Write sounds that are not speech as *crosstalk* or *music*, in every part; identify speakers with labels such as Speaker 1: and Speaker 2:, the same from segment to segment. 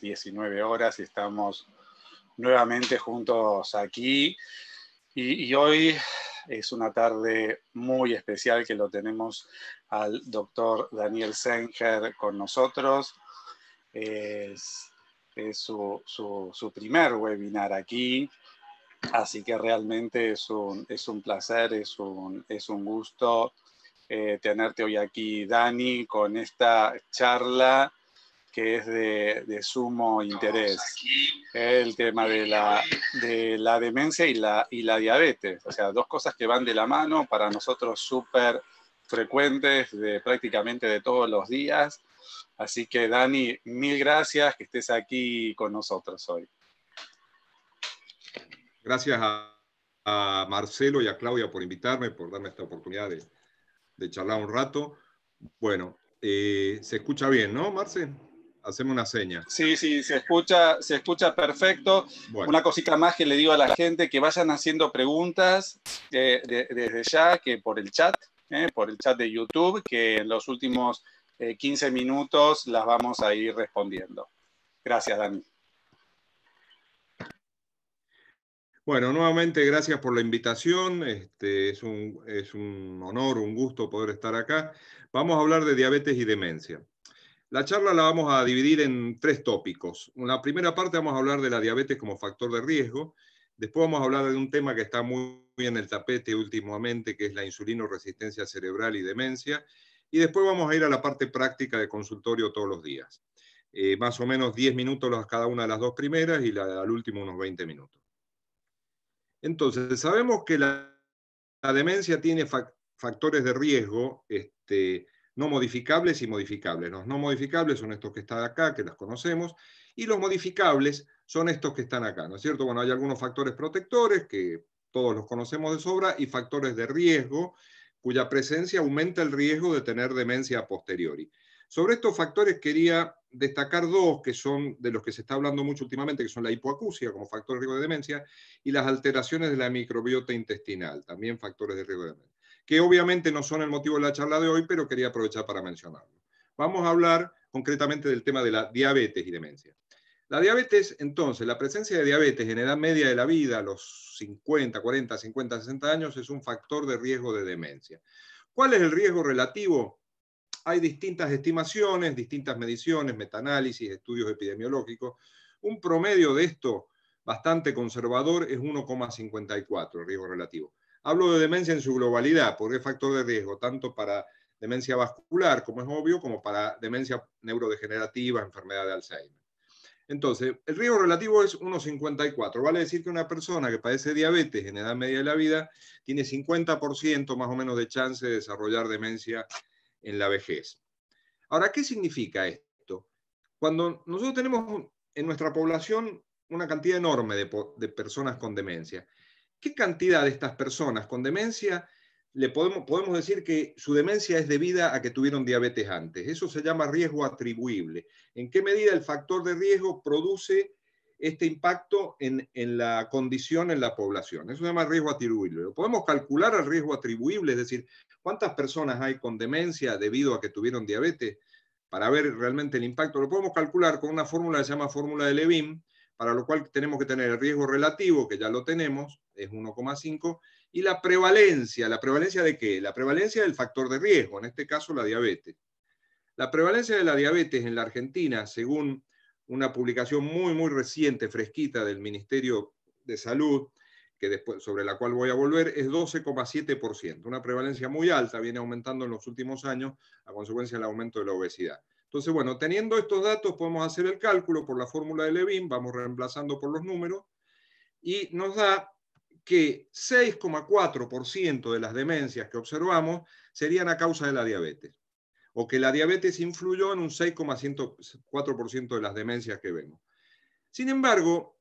Speaker 1: 19 horas y estamos nuevamente juntos aquí. Y, hoy es una tarde muy especial que lo tenemos al doctor Daniel Senger con nosotros. Es, su, primer webinar aquí, así que realmente es un, placer, es un, gusto eh, tenerte hoy aquí, Dani, con esta charla que es de, sumo interés, el tema de la, de la demencia y la, y la diabetes, o sea, dos cosas que van de la mano para nosotros súper frecuentes de prácticamente de todos los días. Así que Dani, mil gracias que estés aquí con nosotros hoy.
Speaker 2: Gracias a, Marcelo y a Claudia por invitarme, por darme esta oportunidad de, charlar un rato. Bueno, eh, se escucha bien, ¿no, Marce? Hacemos una seña.
Speaker 1: Sí, sí, se escucha, se escucha perfecto. Una cosita más que le digo a la gente, que vayan haciendo preguntas eh, desde ya, que por el chat, eh, por el chat de YouTube, que en los últimos 15 eh, minutos las vamos a ir respondiendo. Gracias, Dani.
Speaker 2: Bueno, nuevamente gracias por la invitación. Este, es, es un honor, un gusto poder estar acá. Vamos a hablar de diabetes y demencia. La charla la vamos a dividir en tres tópicos. En la primera parte vamos a hablar de la diabetes como factor de riesgo. Después vamos a hablar de un tema que está muy en el tapete últimamente, que es la insulinoresistencia cerebral y demencia. Y después vamos a ir a la parte práctica de consultorio todos los días. Eh, más o menos 10 minutos cada una de las dos primeras y al último unos 20 minutos. Entonces, sabemos que la, demencia tiene factores de riesgo este, no modificables y modificables. Los no modificables son estos que están acá, que las conocemos, y los modificables son estos que están acá, ¿no es cierto? Bueno, hay algunos factores protectores que todos los conocemos de sobra y factores de riesgo cuya presencia aumenta el riesgo de tener demencia a posteriori. Sobre estos factores quería destacar dos que son de los que se está hablando mucho últimamente, que son la hipoacusia como factor de riesgo de demencia y las alteraciones de la microbiota intestinal, también factores de riesgo de demencia que obviamente no son el motivo de la charla de hoy, pero quería aprovechar para mencionarlo. Vamos a hablar concretamente del tema de la diabetes y demencia. La diabetes, entonces, la presencia de diabetes en edad media de la vida, a los 50, 40, 50, 60 años, es un factor de riesgo de demencia. ¿Cuál es el riesgo relativo? Hay distintas estimaciones, distintas mediciones, metanálisis, estudios epidemiológicos. Un promedio de esto bastante conservador es 1,54, el riesgo relativo. Hablo de demencia en su globalidad, porque es factor de riesgo tanto para demencia vascular, como es obvio, como para demencia neurodegenerativa, enfermedad de Alzheimer. Entonces, el riesgo relativo es 1,54. Vale decir que una persona que padece diabetes en edad media de la vida tiene 50% más o menos de chance de desarrollar demencia en la vejez. Ahora, ¿qué significa esto? Cuando nosotros tenemos en nuestra población una cantidad enorme de, de personas con demencia, ¿Qué cantidad de estas personas con demencia le podemos, podemos decir que su demencia es debida a que tuvieron diabetes antes? Eso se llama riesgo atribuible. ¿En qué medida el factor de riesgo produce este impacto en, la condición en la población. Eso se llama riesgo atribuible. Lo podemos calcular al riesgo atribuible, es decir, cuántas personas hay con demencia debido a que tuvieron diabetes, para ver realmente el impacto. Lo podemos calcular con una fórmula que se llama fórmula de Levin, para lo cual tenemos que tener el riesgo relativo, que ya lo tenemos, es 1,5, y la prevalencia. ¿La prevalencia de qué? La prevalencia del factor de riesgo, en este caso la diabetes. La prevalencia de la diabetes en la Argentina, según una publicación muy, muy reciente, fresquita del Ministerio de Salud, que después, sobre la cual voy a volver, es 12,7%, una prevalencia muy alta, viene aumentando en los últimos años a consecuencia del aumento de la obesidad. Entonces, bueno, teniendo estos datos podemos hacer el cálculo por la fórmula de Levin, vamos reemplazando por los números, y nos da que 6,4% de las demencias que observamos serían a causa de la diabetes, o que la diabetes influyó en un 6,4% de las demencias que vemos. Sin embargo,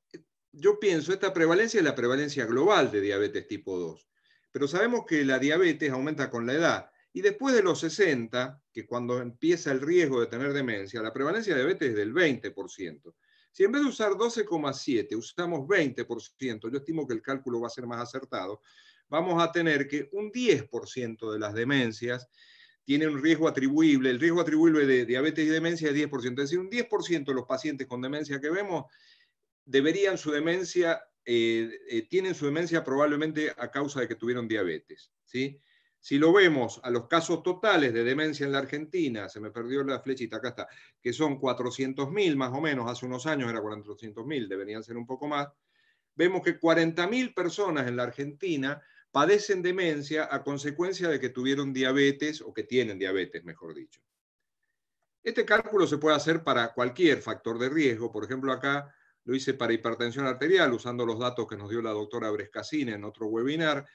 Speaker 2: yo pienso, esta prevalencia es la prevalencia global de diabetes tipo 2, pero sabemos que la diabetes aumenta con la edad, y después de los 60, que cuando empieza el riesgo de tener demencia, la prevalencia de diabetes es del 20%. Si en vez de usar 12,7 usamos 20%, yo estimo que el cálculo va a ser más acertado, vamos a tener que un 10% de las demencias tiene un riesgo atribuible, el riesgo atribuible de diabetes y demencia es 10%, es decir, un 10% de los pacientes con demencia que vemos deberían su demencia, eh, eh, tienen su demencia probablemente a causa de que tuvieron diabetes, ¿sí? Si lo vemos a los casos totales de demencia en la Argentina, se me perdió la flechita, acá está, que son 400.000 más o menos, hace unos años era 400.000, deberían ser un poco más, vemos que 40.000 personas en la Argentina padecen demencia a consecuencia de que tuvieron diabetes o que tienen diabetes, mejor dicho. Este cálculo se puede hacer para cualquier factor de riesgo, por ejemplo acá lo hice para hipertensión arterial usando los datos que nos dio la doctora Brescasina en otro webinar,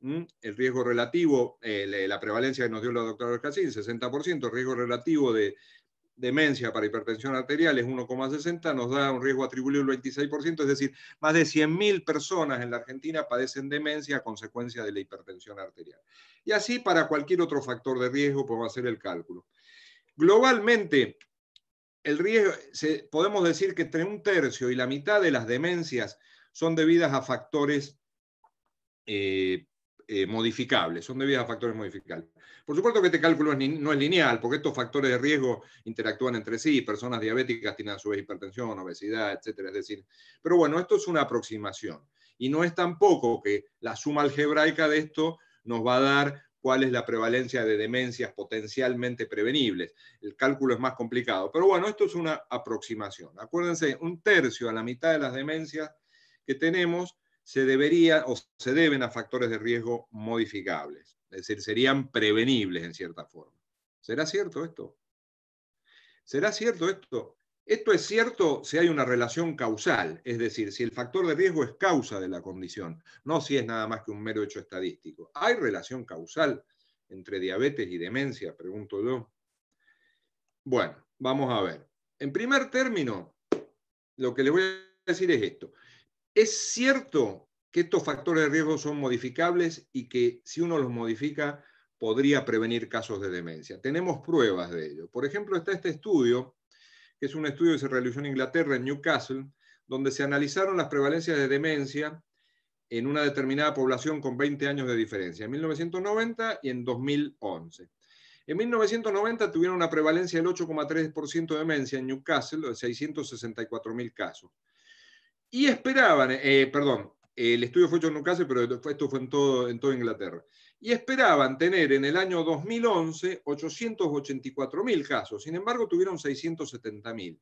Speaker 2: Mm, el riesgo relativo, eh, la prevalencia que nos dio la doctora Orcasín, 60%, el riesgo relativo de demencia para hipertensión arterial es 1,60, nos da un riesgo atribuible del 26%, es decir, más de 100.000 personas en la Argentina padecen demencia a consecuencia de la hipertensión arterial. Y así para cualquier otro factor de riesgo, podemos hacer el cálculo. Globalmente, el riesgo, podemos decir que entre un tercio y la mitad de las demencias son debidas a factores eh, eh, modificables, son debidas a factores modificables. Por supuesto que este cálculo no es lineal, porque estos factores de riesgo interactúan entre sí, personas diabéticas tienen a su vez hipertensión, obesidad, etcétera, es decir, pero bueno, esto es una aproximación, y no es tampoco que la suma algebraica de esto nos va a dar cuál es la prevalencia de demencias potencialmente prevenibles. El cálculo es más complicado, pero bueno, esto es una aproximación. Acuérdense, un tercio a la mitad de las demencias que tenemos se debería o se deben a factores de riesgo modificables, es decir, serían prevenibles en cierta forma. ¿Será cierto esto? ¿Será cierto esto? Esto es cierto si hay una relación causal, es decir, si el factor de riesgo es causa de la condición, no si es nada más que un mero hecho estadístico. ¿Hay relación causal entre diabetes y demencia? Pregunto yo. Bueno, vamos a ver. En primer término, lo que le voy a decir es esto. Es cierto que estos factores de riesgo son modificables y que si uno los modifica podría prevenir casos de demencia. Tenemos pruebas de ello. Por ejemplo, está este estudio, que es un estudio que se realizó en Inglaterra, en Newcastle, donde se analizaron las prevalencias de demencia en una determinada población con 20 años de diferencia, en 1990 y en 2011. En 1990 tuvieron una prevalencia del 8,3% de demencia en Newcastle, de 664.000 casos. Y esperaban, eh, eh, perdón, el estudio fue hecho en Newcastle, pero esto fue en, todo, en toda Inglaterra. Y esperaban tener en el año 2011 884.000 casos. Sin embargo, tuvieron 670.000.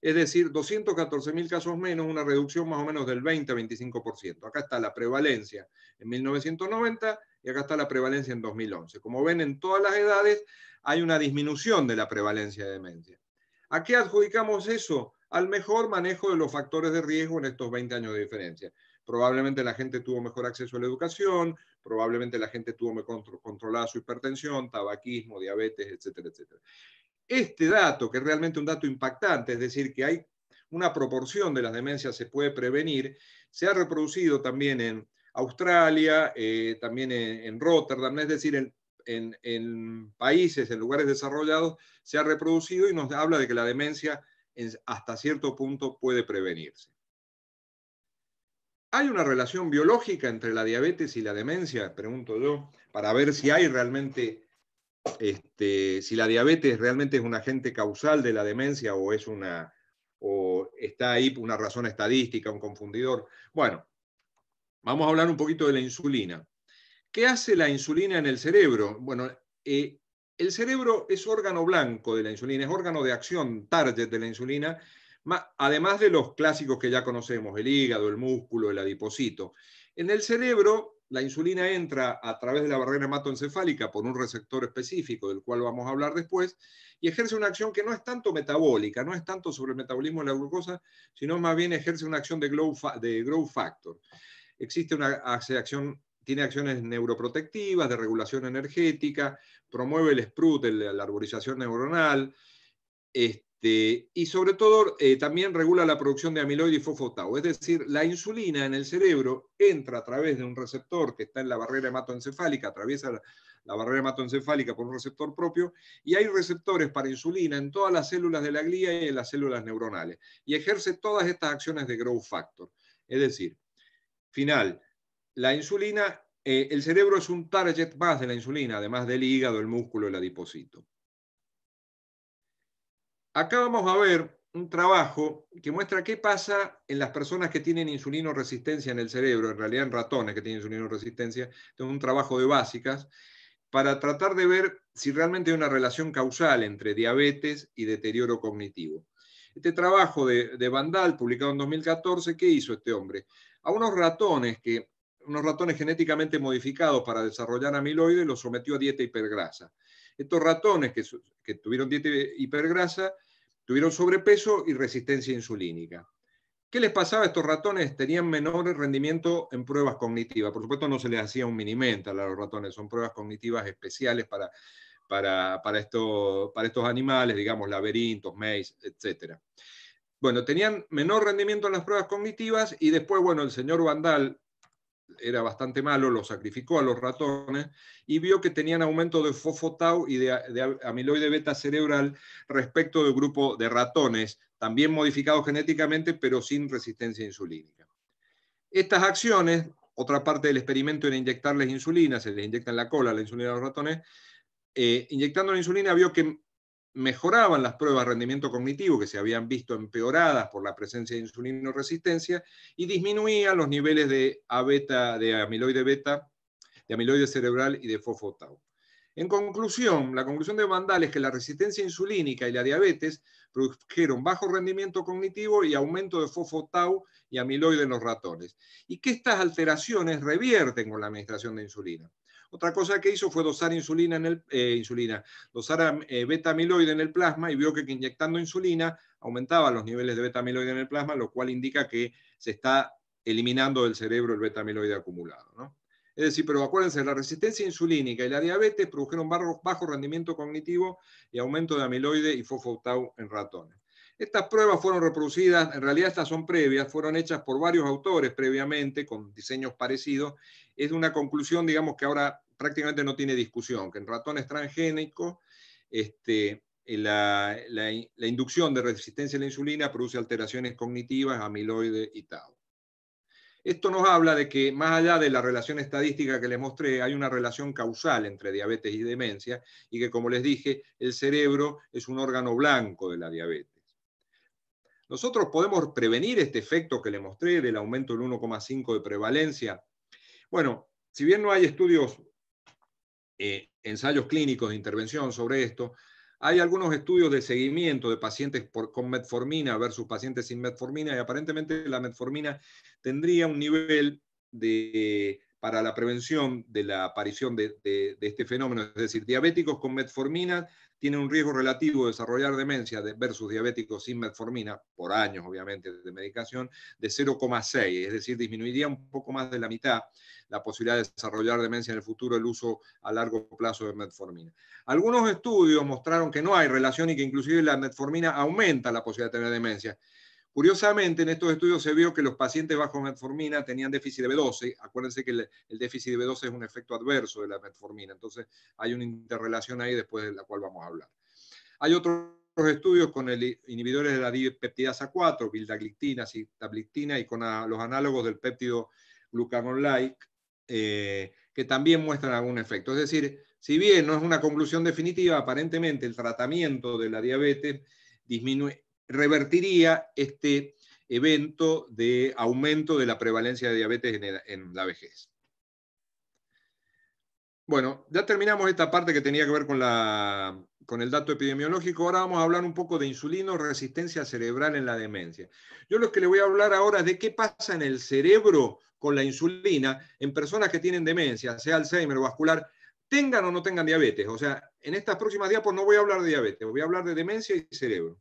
Speaker 2: Es decir, 214.000 casos menos, una reducción más o menos del 20-25%. Acá está la prevalencia en 1990 y acá está la prevalencia en 2011. Como ven, en todas las edades hay una disminución de la prevalencia de demencia. ¿A qué adjudicamos eso? al mejor manejo de los factores de riesgo en estos 20 años de diferencia. Probablemente la gente tuvo mejor acceso a la educación, probablemente la gente tuvo mejor controlada su hipertensión, tabaquismo, diabetes, etcétera, etcétera. Este dato, que es realmente un dato impactante, es decir, que hay una proporción de las demencias se puede prevenir, se ha reproducido también en Australia, eh, también en, Rotterdam, es decir, en, países, en lugares desarrollados, se ha reproducido y nos habla de que la demencia hasta cierto punto puede prevenirse. ¿Hay una relación biológica entre la diabetes y la demencia? Pregunto yo, para ver si hay realmente, este, si la diabetes realmente es un agente causal de la demencia o es una, o está ahí una razón estadística, un confundidor. Bueno, vamos a hablar un poquito de la insulina. ¿Qué hace la insulina en el cerebro? Bueno, eh, el cerebro es órgano blanco de la insulina, es órgano de acción, target de la insulina, además de los clásicos que ya conocemos, el hígado, el músculo, el adipocito. En el cerebro, la insulina entra a través de la barrera hematoencefálica por un receptor específico, del cual vamos a hablar después, y ejerce una acción que no es tanto metabólica, no es tanto sobre el metabolismo de la glucosa, sino más bien ejerce una acción de growth, de factor. Existe una acción tiene acciones neuroprotectivas, de regulación energética, promueve el SPRUT, la arborización neuronal, este, y sobre todo eh, también regula la producción de amiloide y fosfotau. Es decir, la insulina en el cerebro entra a través de un receptor que está en la barrera hematoencefálica, atraviesa la, la barrera hematoencefálica por un receptor propio, y hay receptores para insulina en todas las células de la glía y en las células neuronales, y ejerce todas estas acciones de growth factor. Es decir, final, la insulina, eh, el cerebro es un target más de la insulina, además del hígado, el músculo, el adipocito. Acá vamos a ver un trabajo que muestra qué pasa en las personas que tienen resistencia en el cerebro, en realidad en ratones que tienen resistencia, tengo un trabajo de básicas, para tratar de ver si realmente hay una relación causal entre diabetes y deterioro cognitivo. Este trabajo de, de Vandal, publicado en 2014, ¿qué hizo este hombre? A unos ratones que unos ratones genéticamente modificados para desarrollar amiloides, y los sometió a dieta hipergrasa. Estos ratones que, tuvieron dieta hipergrasa tuvieron sobrepeso y resistencia insulínica. ¿Qué les pasaba a estos ratones? Tenían menor rendimiento en pruebas cognitivas. Por supuesto, no se les hacía un minimental a los ratones, son pruebas cognitivas especiales para, para, para estos animales, digamos, laberintos, maze, etc. Bueno, tenían menor rendimiento en las pruebas cognitivas y después, bueno, el señor Vandal era bastante malo, lo sacrificó a los ratones y vio que tenían aumento de fosfotau y de, amiloide beta cerebral respecto del grupo de ratones, también modificados genéticamente, pero sin resistencia insulínica. Estas acciones, otra parte del experimento era inyectarles insulina, se les inyecta en la cola la insulina a los ratones, eh, inyectando la insulina vio que mejoraban las pruebas de rendimiento cognitivo que se habían visto empeoradas por la presencia de insulinoresistencia y disminuían los niveles de, beta, de amiloide beta, de amiloide cerebral y de fosfotau. En conclusión, la conclusión de Vandal es que la resistencia insulínica y la diabetes produjeron bajo rendimiento cognitivo y aumento de fosfotau y amiloide en los ratones, y que estas alteraciones revierten con la administración de insulina. Otra cosa que hizo fue dosar insulina en el, eh, insulina, dosar eh, beta amiloide en el plasma y vio que inyectando insulina aumentaba los niveles de beta amiloide en el plasma, lo cual indica que se está eliminando del cerebro el beta amiloide acumulado. Es decir, pero acuérdense, la resistencia insulínica y la diabetes produjeron bajo, rendimiento cognitivo y aumento de amiloide y fosfotau en ratones. Estas pruebas fueron reproducidas, en realidad estas son previas, fueron hechas por varios autores previamente con diseños parecidos. Es una conclusión, digamos, que ahora prácticamente no tiene discusión, que en ratones transgénicos este, la, la, inducción de resistencia a la insulina produce alteraciones cognitivas, amiloide y tau. Esto nos habla de que más allá de la relación estadística que les mostré, hay una relación causal entre diabetes y demencia y que, como les dije, el cerebro es un órgano blanco de la diabetes. Nosotros podemos prevenir este efecto que le mostré del aumento del 1,5 de prevalencia. Bueno, si bien no hay estudios, eh, ensayos clínicos de intervención sobre esto, hay algunos estudios de seguimiento de pacientes con metformina versus pacientes sin metformina y aparentemente la metformina tendría un nivel para la prevención de la aparición de este fenómeno. Es decir, diabéticos con metformina tiene un riesgo relativo de desarrollar demencia versus diabéticos sin metformina, por años obviamente de medicación, de 0,6, es decir, disminuiría un poco más de la mitad la posibilidad de desarrollar demencia en el futuro el uso a largo plazo de metformina. Algunos estudios mostraron que no hay relación y que inclusive la metformina aumenta la posibilidad de tener demencia. Curiosamente, en estos estudios se vio que los pacientes bajo metformina tenían déficit de B12. Acuérdense que el, déficit de B12 es un efecto adverso de la metformina, entonces hay una interrelación ahí después de la cual vamos a hablar. Hay otros estudios con inhibidores de la dipeptidasa 4, bildaglictina, citablictina y con los análogos del péptido glucagon-like, eh, que también muestran algún efecto. Es decir, si bien no es una conclusión definitiva, aparentemente el tratamiento de la diabetes disminuye revertiría este evento de aumento de la prevalencia de diabetes en, la vejez. Bueno, ya terminamos esta parte que tenía que ver con, la, con el dato epidemiológico. Ahora vamos a hablar un poco de insulino, resistencia cerebral en la demencia. Yo lo que le voy a hablar ahora es de qué pasa en el cerebro con la insulina en personas que tienen demencia, sea Alzheimer o vascular, tengan o no tengan diabetes. O sea, en estas próximas diapos no voy a hablar de diabetes, voy a hablar de demencia y cerebro.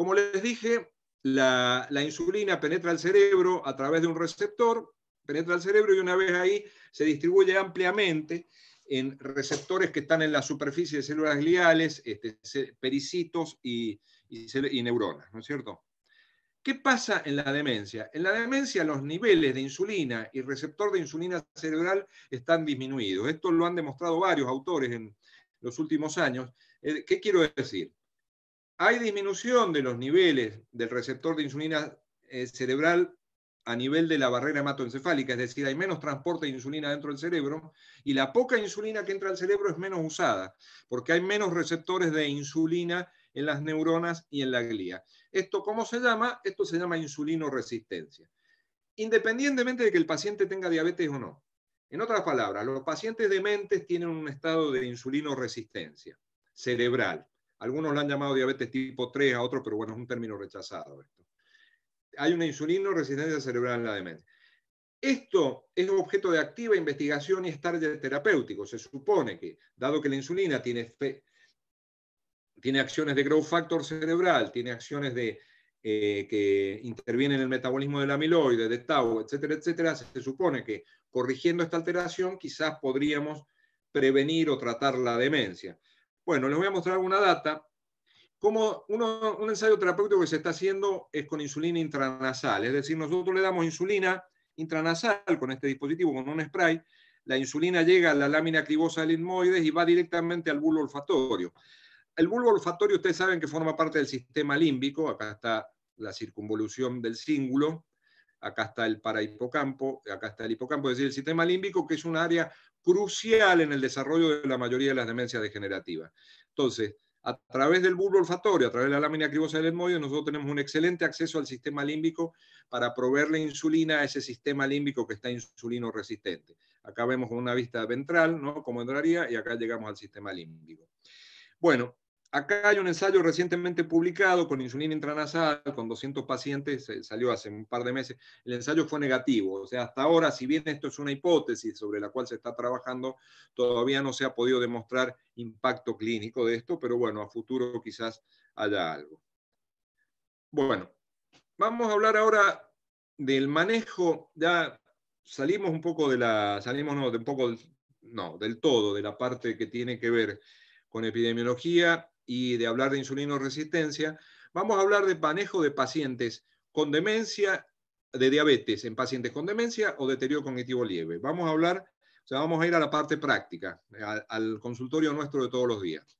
Speaker 2: Como les dije, la, insulina penetra al cerebro a través de un receptor, penetra al cerebro y una vez ahí se distribuye ampliamente en receptores que están en la superficie de células gliales, este, pericitos y, y, neuronas, ¿no es cierto? ¿Qué pasa en la demencia? En la demencia los niveles de insulina y receptor de insulina cerebral están disminuidos. Esto lo han demostrado varios autores en los últimos años. Eh, ¿Qué quiero decir? Hay disminución de los niveles del receptor de insulina eh, cerebral a nivel de la barrera hematoencefálica, es decir, hay menos transporte de insulina dentro del cerebro y la poca insulina que entra al cerebro es menos usada, porque hay menos receptores de insulina en las neuronas y en la glía. ¿Esto cómo se llama? Esto se llama insulinoresistencia. Independientemente de que el paciente tenga diabetes o no. En otras palabras, los pacientes dementes tienen un estado de insulinoresistencia cerebral. Algunos lo han llamado diabetes tipo 3, a otros, pero bueno, es un término rechazado esto. Hay una insulino resistencia cerebral en la demencia. Esto es objeto de activa investigación y es terapéutico. Se supone que, dado que la insulina tiene, tiene acciones de growth factor cerebral, tiene acciones de, eh, que intervienen en el metabolismo del amiloide, de tau, etcétera, etcétera, se supone que corrigiendo esta alteración quizás podríamos prevenir o tratar la demencia. Bueno, les voy a mostrar una data. Como un ensayo terapéutico que se está haciendo es con insulina intranasal, es decir, nosotros le damos insulina intranasal con este dispositivo, con un spray, la insulina llega a la lámina cribosa del inmoides y va directamente al bulbo olfatorio. El bulbo olfatorio, ustedes saben que forma parte del sistema límbico, acá está la circunvolución del cíngulo, acá está el parahipocampo, acá está el hipocampo, es decir, el sistema límbico, que es un área crucial en el desarrollo de la mayoría de las demencias degenerativas. Entonces, a través del bulbo olfatorio, a través de la lámina cribosa del etmoide, nosotros tenemos un excelente acceso al sistema límbico para proveerle insulina a ese sistema límbico que está insulino resistente. Acá vemos una vista ventral, ¿no? Como entraría, y acá llegamos al sistema límbico. Bueno, Acá hay un ensayo recientemente publicado con insulina intranasal, con 200 pacientes, eh, salió hace un par de meses, el ensayo fue negativo, o sea, hasta ahora, si bien esto es una hipótesis sobre la cual se está trabajando, todavía no se ha podido demostrar impacto clínico de esto, pero bueno, a futuro quizás haya algo. Bueno, vamos a hablar ahora del manejo, ya salimos un poco de la, salimos un poco, no, del todo, de la parte que tiene que ver con epidemiología y de hablar de insulinoresistencia, vamos a hablar de manejo de pacientes con demencia, de diabetes en pacientes con demencia o deterioro cognitivo leve. Vamos a hablar, o sea, vamos a ir a la parte práctica, al, consultorio nuestro de todos los días.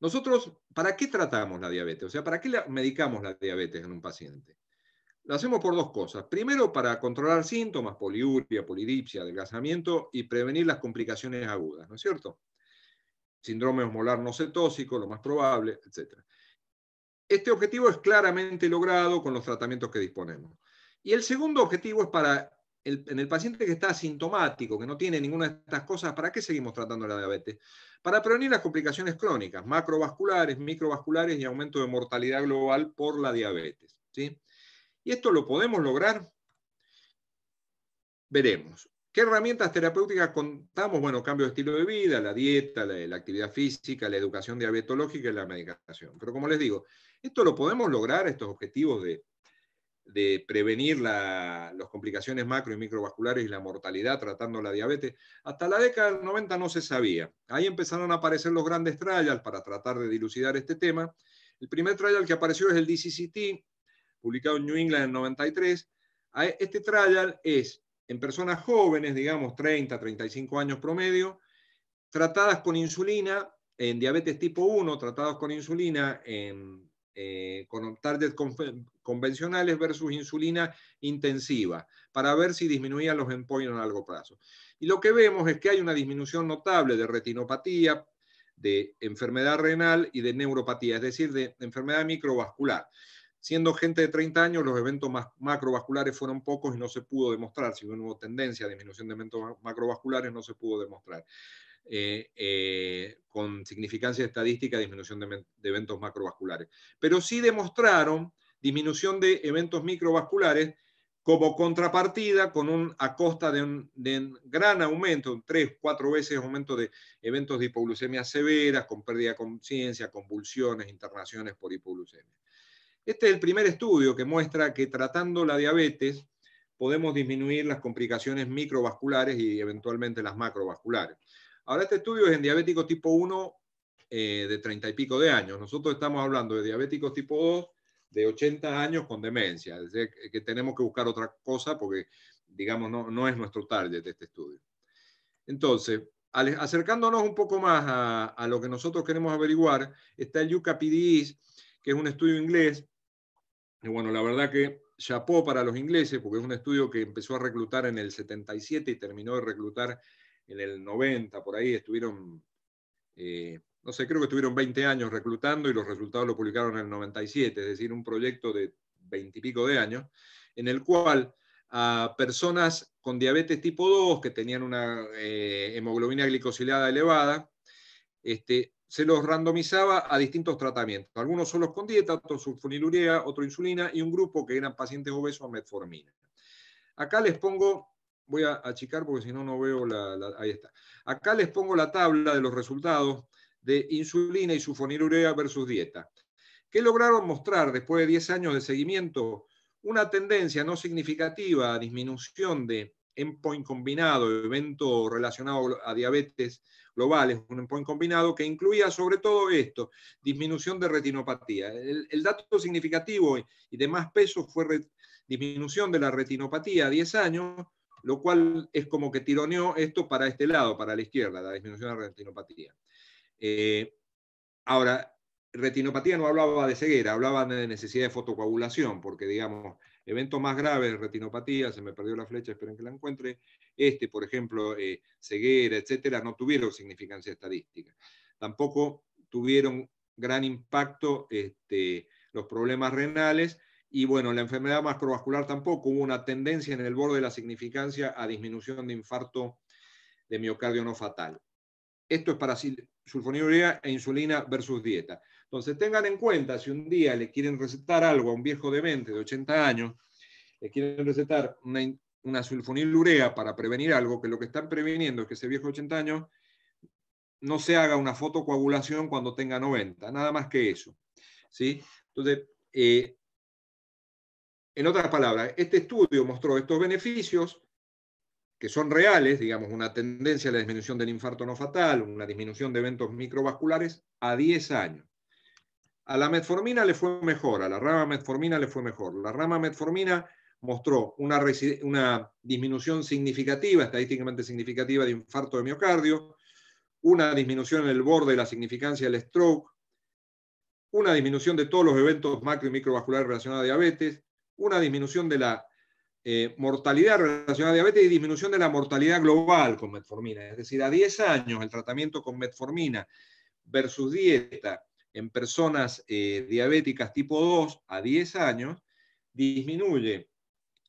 Speaker 2: Nosotros, ¿para qué tratamos la diabetes? O sea, ¿para qué medicamos la diabetes en un paciente? Lo hacemos por dos cosas. Primero, para controlar síntomas, poliuria, polidipsia, adelgazamiento y prevenir las complicaciones agudas, ¿no es cierto? síndrome osmolar no tóxico, lo más probable, etc. Este objetivo es claramente logrado con los tratamientos que disponemos. Y el segundo objetivo es para el, en el paciente que está asintomático, que no tiene ninguna de estas cosas, ¿para qué seguimos tratando la diabetes? Para prevenir las complicaciones crónicas, macrovasculares, microvasculares y aumento de mortalidad global por la diabetes. ¿sí? ¿Y esto lo podemos lograr? Veremos. ¿Qué herramientas terapéuticas contamos? Bueno, cambio de estilo de vida, la dieta, la, actividad física, la educación diabetológica y la medicación. Pero como les digo, esto lo podemos lograr, estos objetivos de, prevenir las complicaciones macro y microvasculares y la mortalidad tratando la diabetes, hasta la década del 90 no se sabía. Ahí empezaron a aparecer los grandes trials para tratar de dilucidar este tema. El primer trial que apareció es el DCCT, publicado en New England en el 93. Este trial es en personas jóvenes, digamos 30, 35 años promedio, tratadas con insulina en diabetes tipo 1, tratadas con insulina eh, con targets convencionales versus insulina intensiva, para ver si disminuían los endpoints a largo plazo. Y lo que vemos es que hay una disminución notable de retinopatía, de enfermedad renal y de neuropatía, es decir, de enfermedad microvascular. Siendo gente de 30 años, los eventos macrovasculares fueron pocos y no se pudo demostrar. Si hubo tendencia a disminución de eventos macrovasculares, no se pudo demostrar. Eh, eh, con significancia estadística, disminución de, eventos macrovasculares. Pero sí demostraron disminución de eventos microvasculares como contrapartida con un, a costa de un, gran aumento, tres, cuatro veces aumento de eventos de hipoglucemia severas, con pérdida de conciencia, convulsiones, internaciones por hipoglucemia. Este es el primer estudio que muestra que tratando la diabetes podemos disminuir las complicaciones microvasculares y eventualmente las macrovasculares. Ahora, este estudio es en diabéticos tipo 1 eh, de 30 y pico de años. Nosotros estamos hablando de diabéticos tipo 2 de 80 años con demencia. que tenemos que buscar otra cosa porque, digamos, no, no es nuestro target este estudio. Entonces, acercándonos un poco más a, lo que nosotros queremos averiguar, está el UCAPDIS, que es un estudio inglés y bueno, la verdad que chapó para los ingleses, porque es un estudio que empezó a reclutar en el 77 y terminó de reclutar en el 90, por ahí estuvieron, eh, no sé, creo que estuvieron 20 años reclutando y los resultados lo publicaron en el 97, es decir, un proyecto de 20 y pico de años, en el cual a personas con diabetes tipo 2 que tenían una eh, hemoglobina glicosilada elevada, este, se los randomizaba a distintos tratamientos, algunos solos con dieta, otros sulfonilurea, otro insulina y un grupo que eran pacientes obesos a metformina. Acá les pongo, voy a achicar porque si no, no veo la, Ahí está. Acá les pongo la tabla de los resultados de insulina y sulfonilurea versus dieta. que lograron mostrar después de 10 años de seguimiento? Una tendencia no significativa a disminución de endpoint combinado, evento relacionado a diabetes globales, un endpoint combinado que incluía sobre todo esto, disminución de retinopatía. El, dato significativo y de más peso fue disminución de la retinopatía a 10 años, lo cual es como que tironeó esto para este lado, para la izquierda, la disminución de la retinopatía. Eh, ahora, retinopatía no hablaba de ceguera, hablaba de necesidad de fotocoagulación, porque digamos, Eventos más graves, retinopatía, se me perdió la flecha, esperen que la encuentre. Este, por ejemplo, eh, ceguera, etcétera, no tuvieron significancia estadística. Tampoco tuvieron gran impacto este, los problemas renales. Y bueno, la enfermedad macrovascular tampoco hubo una tendencia en el borde de la significancia a disminución de infarto de miocardio no fatal. Esto es para sulfonilurea e insulina versus dieta. Entonces tengan en cuenta, si un día le quieren recetar algo a un viejo de 20, de 80 años, le quieren recetar una, una sulfonilurea para prevenir algo, que lo que están previniendo es que ese viejo de 80 años no se haga una fotocoagulación cuando tenga 90, nada más que eso. ¿sí? Entonces, eh, en otras palabras, este estudio mostró estos beneficios que son reales, digamos, una tendencia a la disminución del infarto no fatal, una disminución de eventos microvasculares a 10 años. A la metformina le fue mejor, a la rama metformina le fue mejor. La rama metformina mostró una, disminución significativa, estadísticamente significativa, de infarto de miocardio, una disminución en el borde de la significancia del stroke, una disminución de todos los eventos macro y microvasculares relacionados a diabetes, una disminución de la eh, mortalidad relacionada a diabetes y disminución de la mortalidad global con metformina. Es decir, a 10 años el tratamiento con metformina versus dieta en personas eh, diabéticas tipo 2 a 10 años, disminuye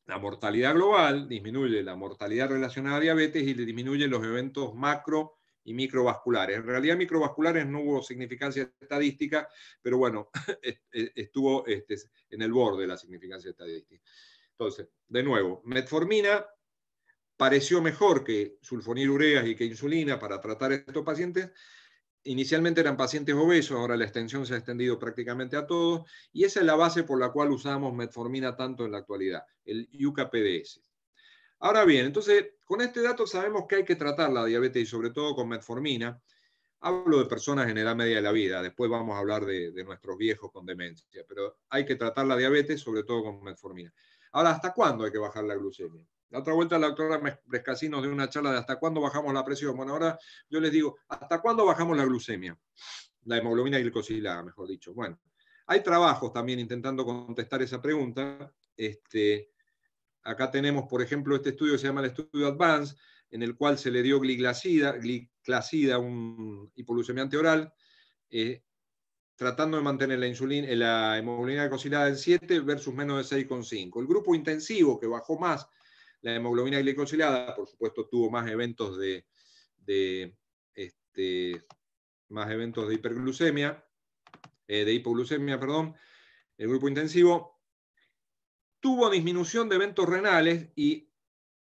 Speaker 2: la mortalidad global, disminuye la mortalidad relacionada a diabetes y le disminuye los eventos macro y microvasculares. En realidad microvasculares no hubo significancia estadística, pero bueno, *laughs* e-, e-, estuvo este, en el borde de la significancia estadística. Entonces, de nuevo, metformina pareció mejor que sulfonilureas y que insulina para tratar estos pacientes, inicialmente eran pacientes obesos, ahora la extensión se ha extendido prácticamente a todos, y esa es la base por la cual usamos metformina tanto en la actualidad, el UKPDS. Ahora bien, entonces, con este dato sabemos que hay que tratar la diabetes y sobre todo con metformina. Hablo de personas en edad media de la vida, después vamos a hablar de, de nuestros viejos con demencia, pero hay que tratar la diabetes sobre todo con metformina. Ahora, ¿hasta cuándo hay que bajar la glucemia? La otra vuelta la doctora Brescasino de una charla de hasta cuándo bajamos la presión. Bueno, ahora yo les digo, ¿hasta cuándo bajamos la glucemia? La hemoglobina glicosilada, mejor dicho. Bueno, hay trabajos también intentando contestar esa pregunta. Este, acá tenemos, por ejemplo, este estudio que se llama el estudio Advance, en el cual se le dio gliclacida, gliclacida un hipoglucemiante oral, eh, tratando de mantener la, insulina, la hemoglobina glicosilada en 7 versus menos de 6,5. El grupo intensivo que bajó más la hemoglobina glicosilada, por supuesto, tuvo más eventos de, este, más eventos de hiperglucemia, eh, de hipoglucemia, perdón, el grupo intensivo. Tuvo disminución de eventos renales y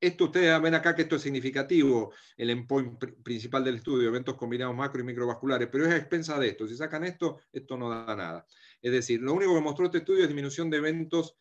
Speaker 2: esto ustedes ven acá que esto es significativo, el endpoint principal del estudio, eventos combinados macro y microvasculares, pero es a expensa de esto. Si sacan esto, esto no da nada. Es decir, lo único que mostró este estudio es disminución de eventos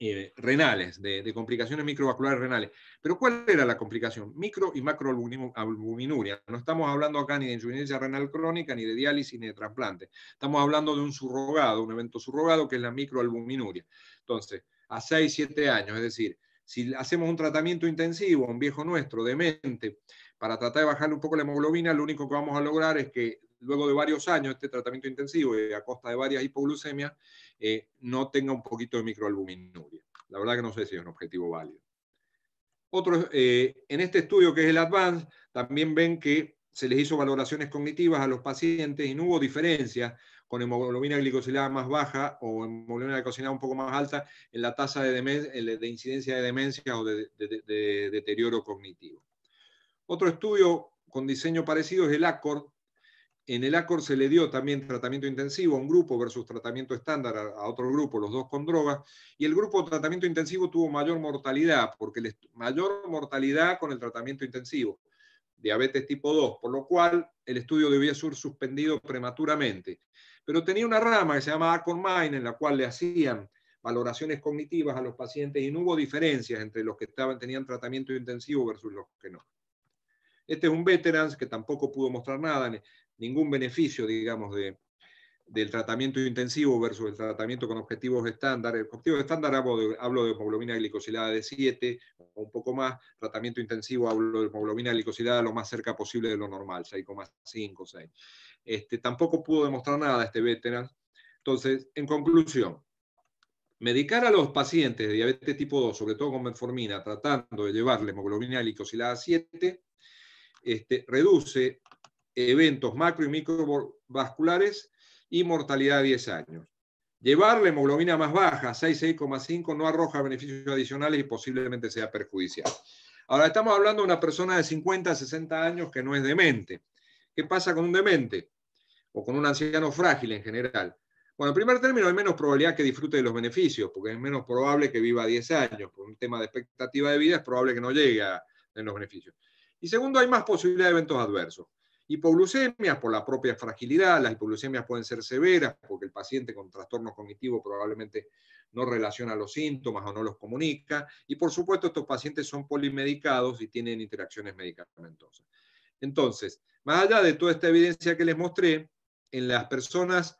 Speaker 2: eh, renales, de, complicaciones microvasculares renales. Pero ¿cuál era la complicación? Micro y macroalbuminuria. No estamos hablando acá ni de insuficiencia renal crónica, ni de diálisis, ni de trasplante. Estamos hablando de un surrogado, un evento surrogado que es la microalbuminuria. Entonces, a 6, 7 años, es decir, si hacemos un tratamiento intensivo un viejo nuestro, demente, para tratar de bajarle un poco la hemoglobina, lo único que vamos a lograr es que luego de varios años, este tratamiento intensivo eh, a costa de varias hipoglucemias, eh, no tenga un poquito de microalbuminuria. La verdad que no sé si es un objetivo válido. Eh, en este estudio que es el ADVANCE, también ven que se les hizo valoraciones cognitivas a los pacientes y no hubo diferencias con hemoglobina glicosilada más baja o hemoglobina glicosilada un poco más alta en la tasa de, incidencia de demencia o de, de, deterioro cognitivo. Otro estudio con diseño parecido es el ACORD, en el ACOR se le dio también tratamiento intensivo a un grupo versus tratamiento estándar a otro grupo, los dos con drogas, y el grupo de tratamiento intensivo tuvo mayor mortalidad, porque mayor mortalidad con el tratamiento intensivo, diabetes tipo 2, por lo cual el estudio debía ser suspendido prematuramente. Pero tenía una rama que se llama ACORMINE, en la cual le hacían valoraciones cognitivas a los pacientes y no hubo diferencias entre los que estaban, tenían tratamiento intensivo versus los que no. Este es un veterans que tampoco pudo mostrar nada ningún beneficio, digamos, de, del tratamiento intensivo versus el tratamiento con objetivos estándar. El objetivo estándar hablo de, hemoglobina glicosilada de 7 o un poco más. Tratamiento intensivo hablo de hemoglobina glicosilada lo más cerca posible de lo normal, 6,5, 6. Este, tampoco pudo demostrar nada este veteran. Entonces, en conclusión, medicar a los pacientes de diabetes tipo 2, sobre todo con metformina, tratando de llevarle hemoglobina glicosilada 7, este, reduce eventos macro y microvasculares y mortalidad a 10 años. Llevar la hemoglobina más baja, 6,6,5, no arroja beneficios adicionales y posiblemente sea perjudicial. Ahora, estamos hablando de una persona de 50, 60 años que no es demente. ¿Qué pasa con un demente? O con un anciano frágil en general. Bueno, en primer término, hay menos probabilidad que disfrute de los beneficios, porque es menos probable que viva 10 años. Por un tema de expectativa de vida, es probable que no llegue a los beneficios. Y segundo, hay más posibilidad de eventos adversos hipoglucemias por la propia fragilidad, las hipoglucemias pueden ser severas porque el paciente con trastorno cognitivo probablemente no relaciona los síntomas o no los comunica. Y por supuesto, estos pacientes son polimedicados y tienen interacciones medicamentosas. Entonces, más allá de toda esta evidencia que les mostré, en las personas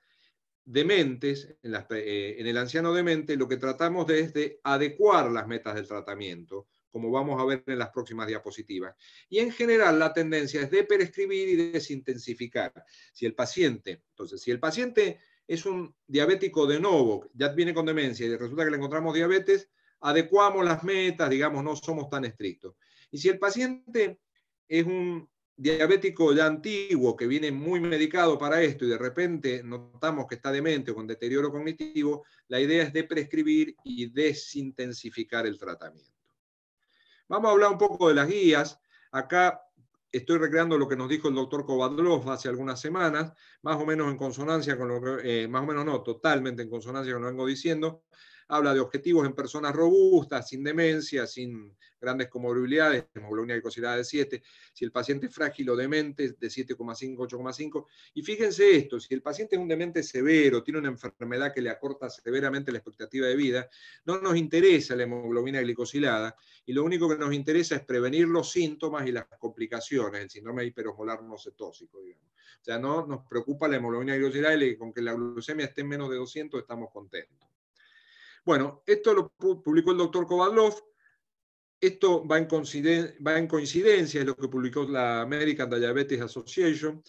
Speaker 2: dementes, en, eh, el anciano demente, lo que tratamos es de adecuar las metas del tratamiento como vamos a ver en las próximas diapositivas. Y en general la tendencia es de prescribir y desintensificar. Si el paciente, entonces, si el paciente es un diabético de nuevo, ya viene con demencia y resulta que le encontramos diabetes, adecuamos las metas, digamos, no somos tan estrictos. Y si el paciente es un diabético ya antiguo que viene muy medicado para esto y de repente notamos que está demente o con deterioro cognitivo, la idea es de prescribir y desintensificar el tratamiento. Vamos a hablar un poco de las guías. Acá estoy recreando lo que nos dijo el doctor Kovadlov hace algunas semanas, más o menos en consonancia con lo que, eh, más o menos no, totalmente en consonancia con lo que vengo diciendo, habla de objetivos en personas robustas, sin demencia, sin grandes comorbilidades, hemoglobina glicosilada de 7, si el paciente es frágil o demente, de 7,5, 8,5. Y fíjense esto, si el paciente es un demente severo, tiene una enfermedad que le acorta severamente la expectativa de vida, no nos interesa la hemoglobina glicosilada y lo único que nos interesa es prevenir los síntomas y las complicaciones, el síndrome hiperosmolar no cetósico. digamos. O sea, no nos preocupa la hemoglobina glicosilada y con que la glucemia esté en menos de 200 estamos contentos. Bueno, esto lo publicó el doctor Kovalov. Esto va en, en coincidencia, es lo que publicó la American Diabetes Association.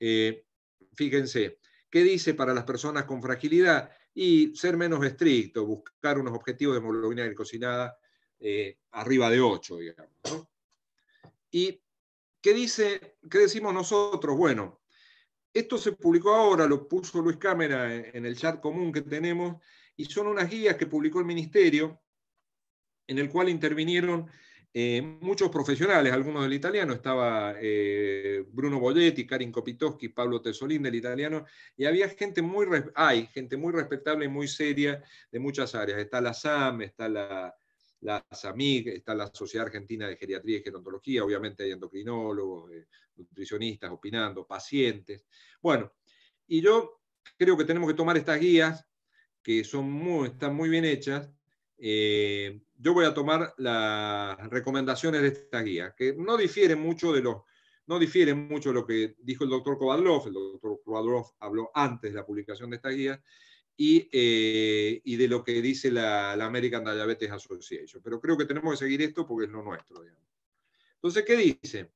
Speaker 2: Eh, fíjense, ¿qué dice para las personas con fragilidad? Y ser menos estricto, buscar unos objetivos de hemoglobina glicosinada eh, arriba de 8, digamos. ¿Y qué, dice, qué decimos nosotros? Bueno, esto se publicó ahora, lo puso Luis Cámara en el chat común que tenemos, y son unas guías que publicó el Ministerio, en el cual intervinieron eh, muchos profesionales, algunos del italiano, estaba eh, Bruno Bolletti, Karin Kopitowski, Pablo Tesolín del italiano, y había gente muy, hay gente muy respetable y muy seria de muchas áreas. Está la SAM, está la, SAMIG, está la Sociedad Argentina de Geriatría y Gerontología, obviamente hay endocrinólogos, eh, nutricionistas opinando, pacientes. Bueno, y yo creo que tenemos que tomar estas guías que son muy, están muy bien hechas. Eh, yo voy a tomar las recomendaciones de esta guía, que no difieren mucho de los, no difieren mucho lo que dijo el doctor Kovadlov. El doctor Kovadlov habló antes de la publicación de esta guía y, eh, y de lo que dice la, American Diabetes Association. Pero creo que tenemos que seguir esto porque es lo nuestro. Entonces, ¿qué dice?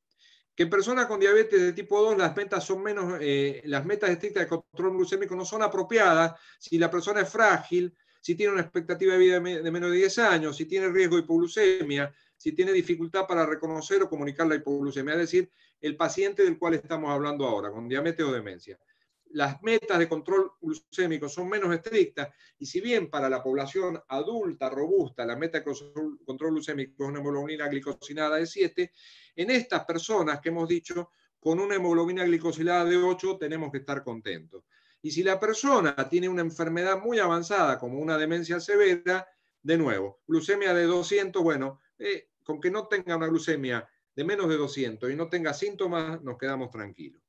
Speaker 2: que en personas con diabetes de tipo 2 las metas son menos, eh, las metas estrictas de control glucémico no son apropiadas si la persona es frágil, si tiene una expectativa de vida de menos de 10 años, si tiene riesgo de hipoglucemia, si tiene dificultad para reconocer o comunicar la hipoglucemia, es decir, el paciente del cual estamos hablando ahora, con diabetes o demencia las metas de control glucémico son menos estrictas y si bien para la población adulta robusta la meta de control glucémico es una hemoglobina glicosinada de 7, en estas personas que hemos dicho con una hemoglobina glicosilada de 8 tenemos que estar contentos. Y si la persona tiene una enfermedad muy avanzada como una demencia severa, de nuevo, glucemia de 200, bueno, eh, con que no tenga una glucemia de menos de 200 y no tenga síntomas, nos quedamos tranquilos.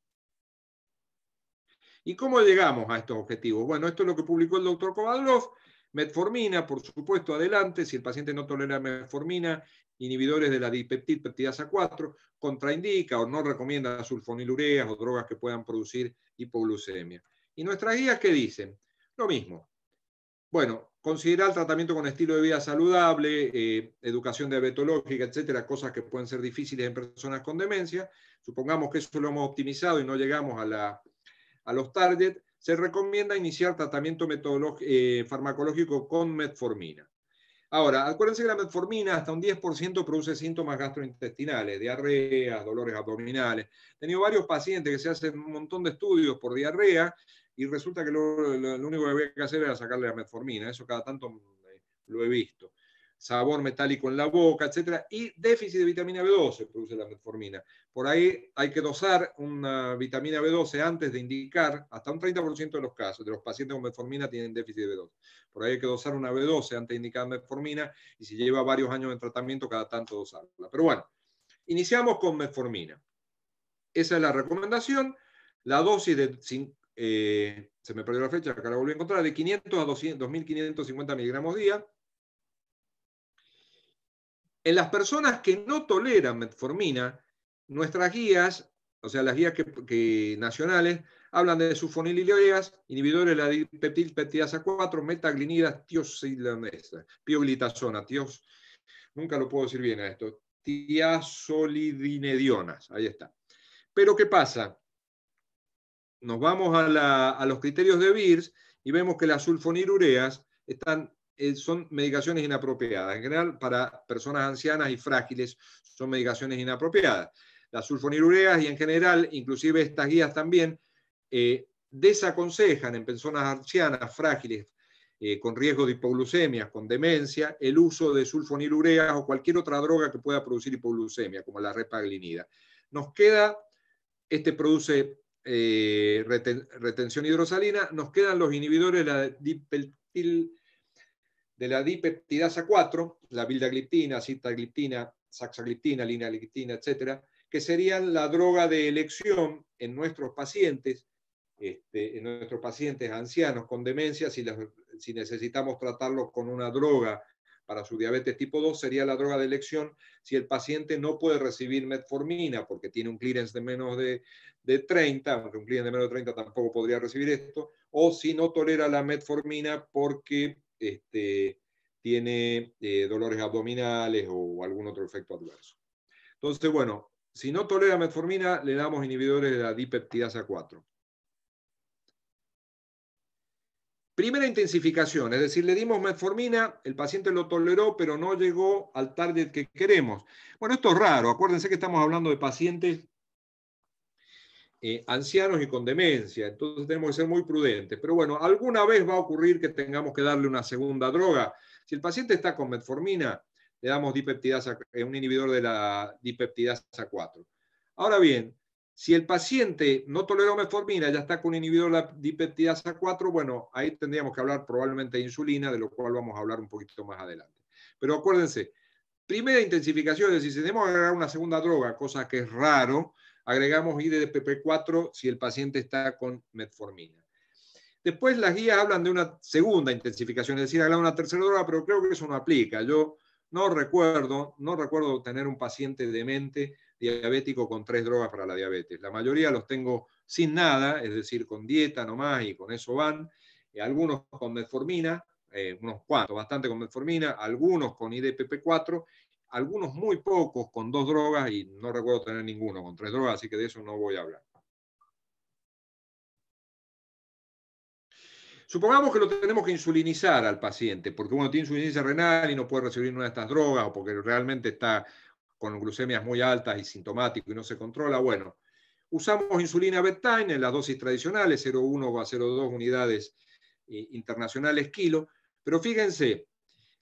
Speaker 2: ¿Y cómo llegamos a estos objetivos? Bueno, esto es lo que publicó el doctor Kovalov. Metformina, por supuesto, adelante, si el paciente no tolera metformina, inhibidores de la peptidasa 4, contraindica o no recomienda sulfonilureas o drogas que puedan producir hipoglucemia. ¿Y nuestras guías qué dicen? Lo mismo. Bueno, considerar el tratamiento con estilo de vida saludable, eh, educación diabetológica, etcétera, cosas que pueden ser difíciles en personas con demencia. Supongamos que eso lo hemos optimizado y no llegamos a la a los target, se recomienda iniciar tratamiento eh, farmacológico con metformina. Ahora, acuérdense que la metformina hasta un 10% produce síntomas gastrointestinales, diarreas, dolores abdominales. He tenido varios pacientes que se hacen un montón de estudios por diarrea y resulta que lo, lo único que había que hacer era sacarle la metformina. Eso cada tanto eh, lo he visto sabor metálico en la boca, etc. Y déficit de vitamina B12 produce la metformina. Por ahí hay que dosar una vitamina B12 antes de indicar, hasta un 30% de los casos, de los pacientes con metformina tienen déficit de B12. Por ahí hay que dosar una B12 antes de indicar metformina y si lleva varios años en tratamiento, cada tanto dosarla. Pero bueno, iniciamos con metformina. Esa es la recomendación. La dosis de eh, se me perdió la fecha, acá la volví a encontrar, de 500 a 2.550 miligramos día. En las personas que no toleran metformina, nuestras guías, o sea, las guías que, nacionales, hablan de sulfonilureas, inhibidores de la peptidasa 4, metaglinidas, tiosilamesa, pioglitazona, tios, nunca lo puedo decir bien a esto, tiasolidinedionas, ahí está. Pero ¿qué pasa? Nos vamos a, a los criterios de BIRS y vemos que las sulfonilureas están eh, son medicaciones inapropiadas. En general, para personas ancianas y frágiles son medicaciones inapropiadas. Las sulfonilureas y en general, inclusive estas guías también, eh, desaconsejan en personas ancianas, frágiles, eh, con riesgo de hipoglucemia, con demencia, el uso de sulfonilureas o cualquier otra droga que pueda producir hipoglucemia, como la repaglinida. Nos queda, este produce retención hidrosalina, nos quedan los inhibidores de la dipeltil de la dipeptidasa 4, la bildagliptina, citagliptina, saxagliptina, linagliptina, etcétera, que serían la droga de elección en nuestros pacientes, este, en nuestros pacientes ancianos con demencia, si, necesitamos tratarlos con una droga para su diabetes tipo 2, sería la droga de elección si el paciente no puede recibir metformina porque tiene un clearance de menos de, 30, aunque un clearance de menos de 30 tampoco podría recibir esto, o si no tolera la metformina porque este, tiene eh, dolores abdominales o algún otro efecto adverso. Entonces, bueno, si no tolera metformina, le damos inhibidores de la dipeptidasa 4. Primera intensificación, es decir, le dimos metformina, el paciente lo toleró, pero no llegó al target que queremos. Bueno, esto es raro, acuérdense que estamos hablando de pacientes eh, ancianos y con demencia, entonces tenemos que ser muy prudentes. Pero bueno, alguna vez va a ocurrir que tengamos que darle una segunda droga. Si el paciente está con metformina, le damos dipeptidasa, eh, un inhibidor de la dipeptidasa 4. Ahora bien, si el paciente no tolera metformina, ya está con inhibidor de la dipeptidasa 4, bueno, ahí tendríamos que hablar probablemente de insulina, de lo cual vamos a hablar un poquito más adelante. Pero acuérdense, primera intensificación, es decir, si tenemos que agregar una segunda droga, cosa que es raro, agregamos IDPP4 si el paciente está con metformina. Después las guías hablan de una segunda intensificación, es decir, hablan de una tercera droga, pero creo que eso no aplica. Yo no recuerdo, no recuerdo tener un paciente demente diabético con tres drogas para la diabetes. La mayoría los tengo sin nada, es decir, con dieta nomás y con eso van. Eh, algunos con metformina, eh, unos cuantos, bastante con metformina, algunos con IDPP4 algunos muy pocos con dos drogas y no recuerdo tener ninguno con tres drogas, así que de eso no voy a hablar. Supongamos que lo tenemos que insulinizar al paciente, porque uno tiene insuficiencia renal y no puede recibir una de estas drogas, o porque realmente está con glucemias muy altas y sintomático y no se controla. Bueno, usamos insulina bedtime en las dosis tradicionales, 0,1 o 0,2 unidades eh, internacionales kilo, pero fíjense,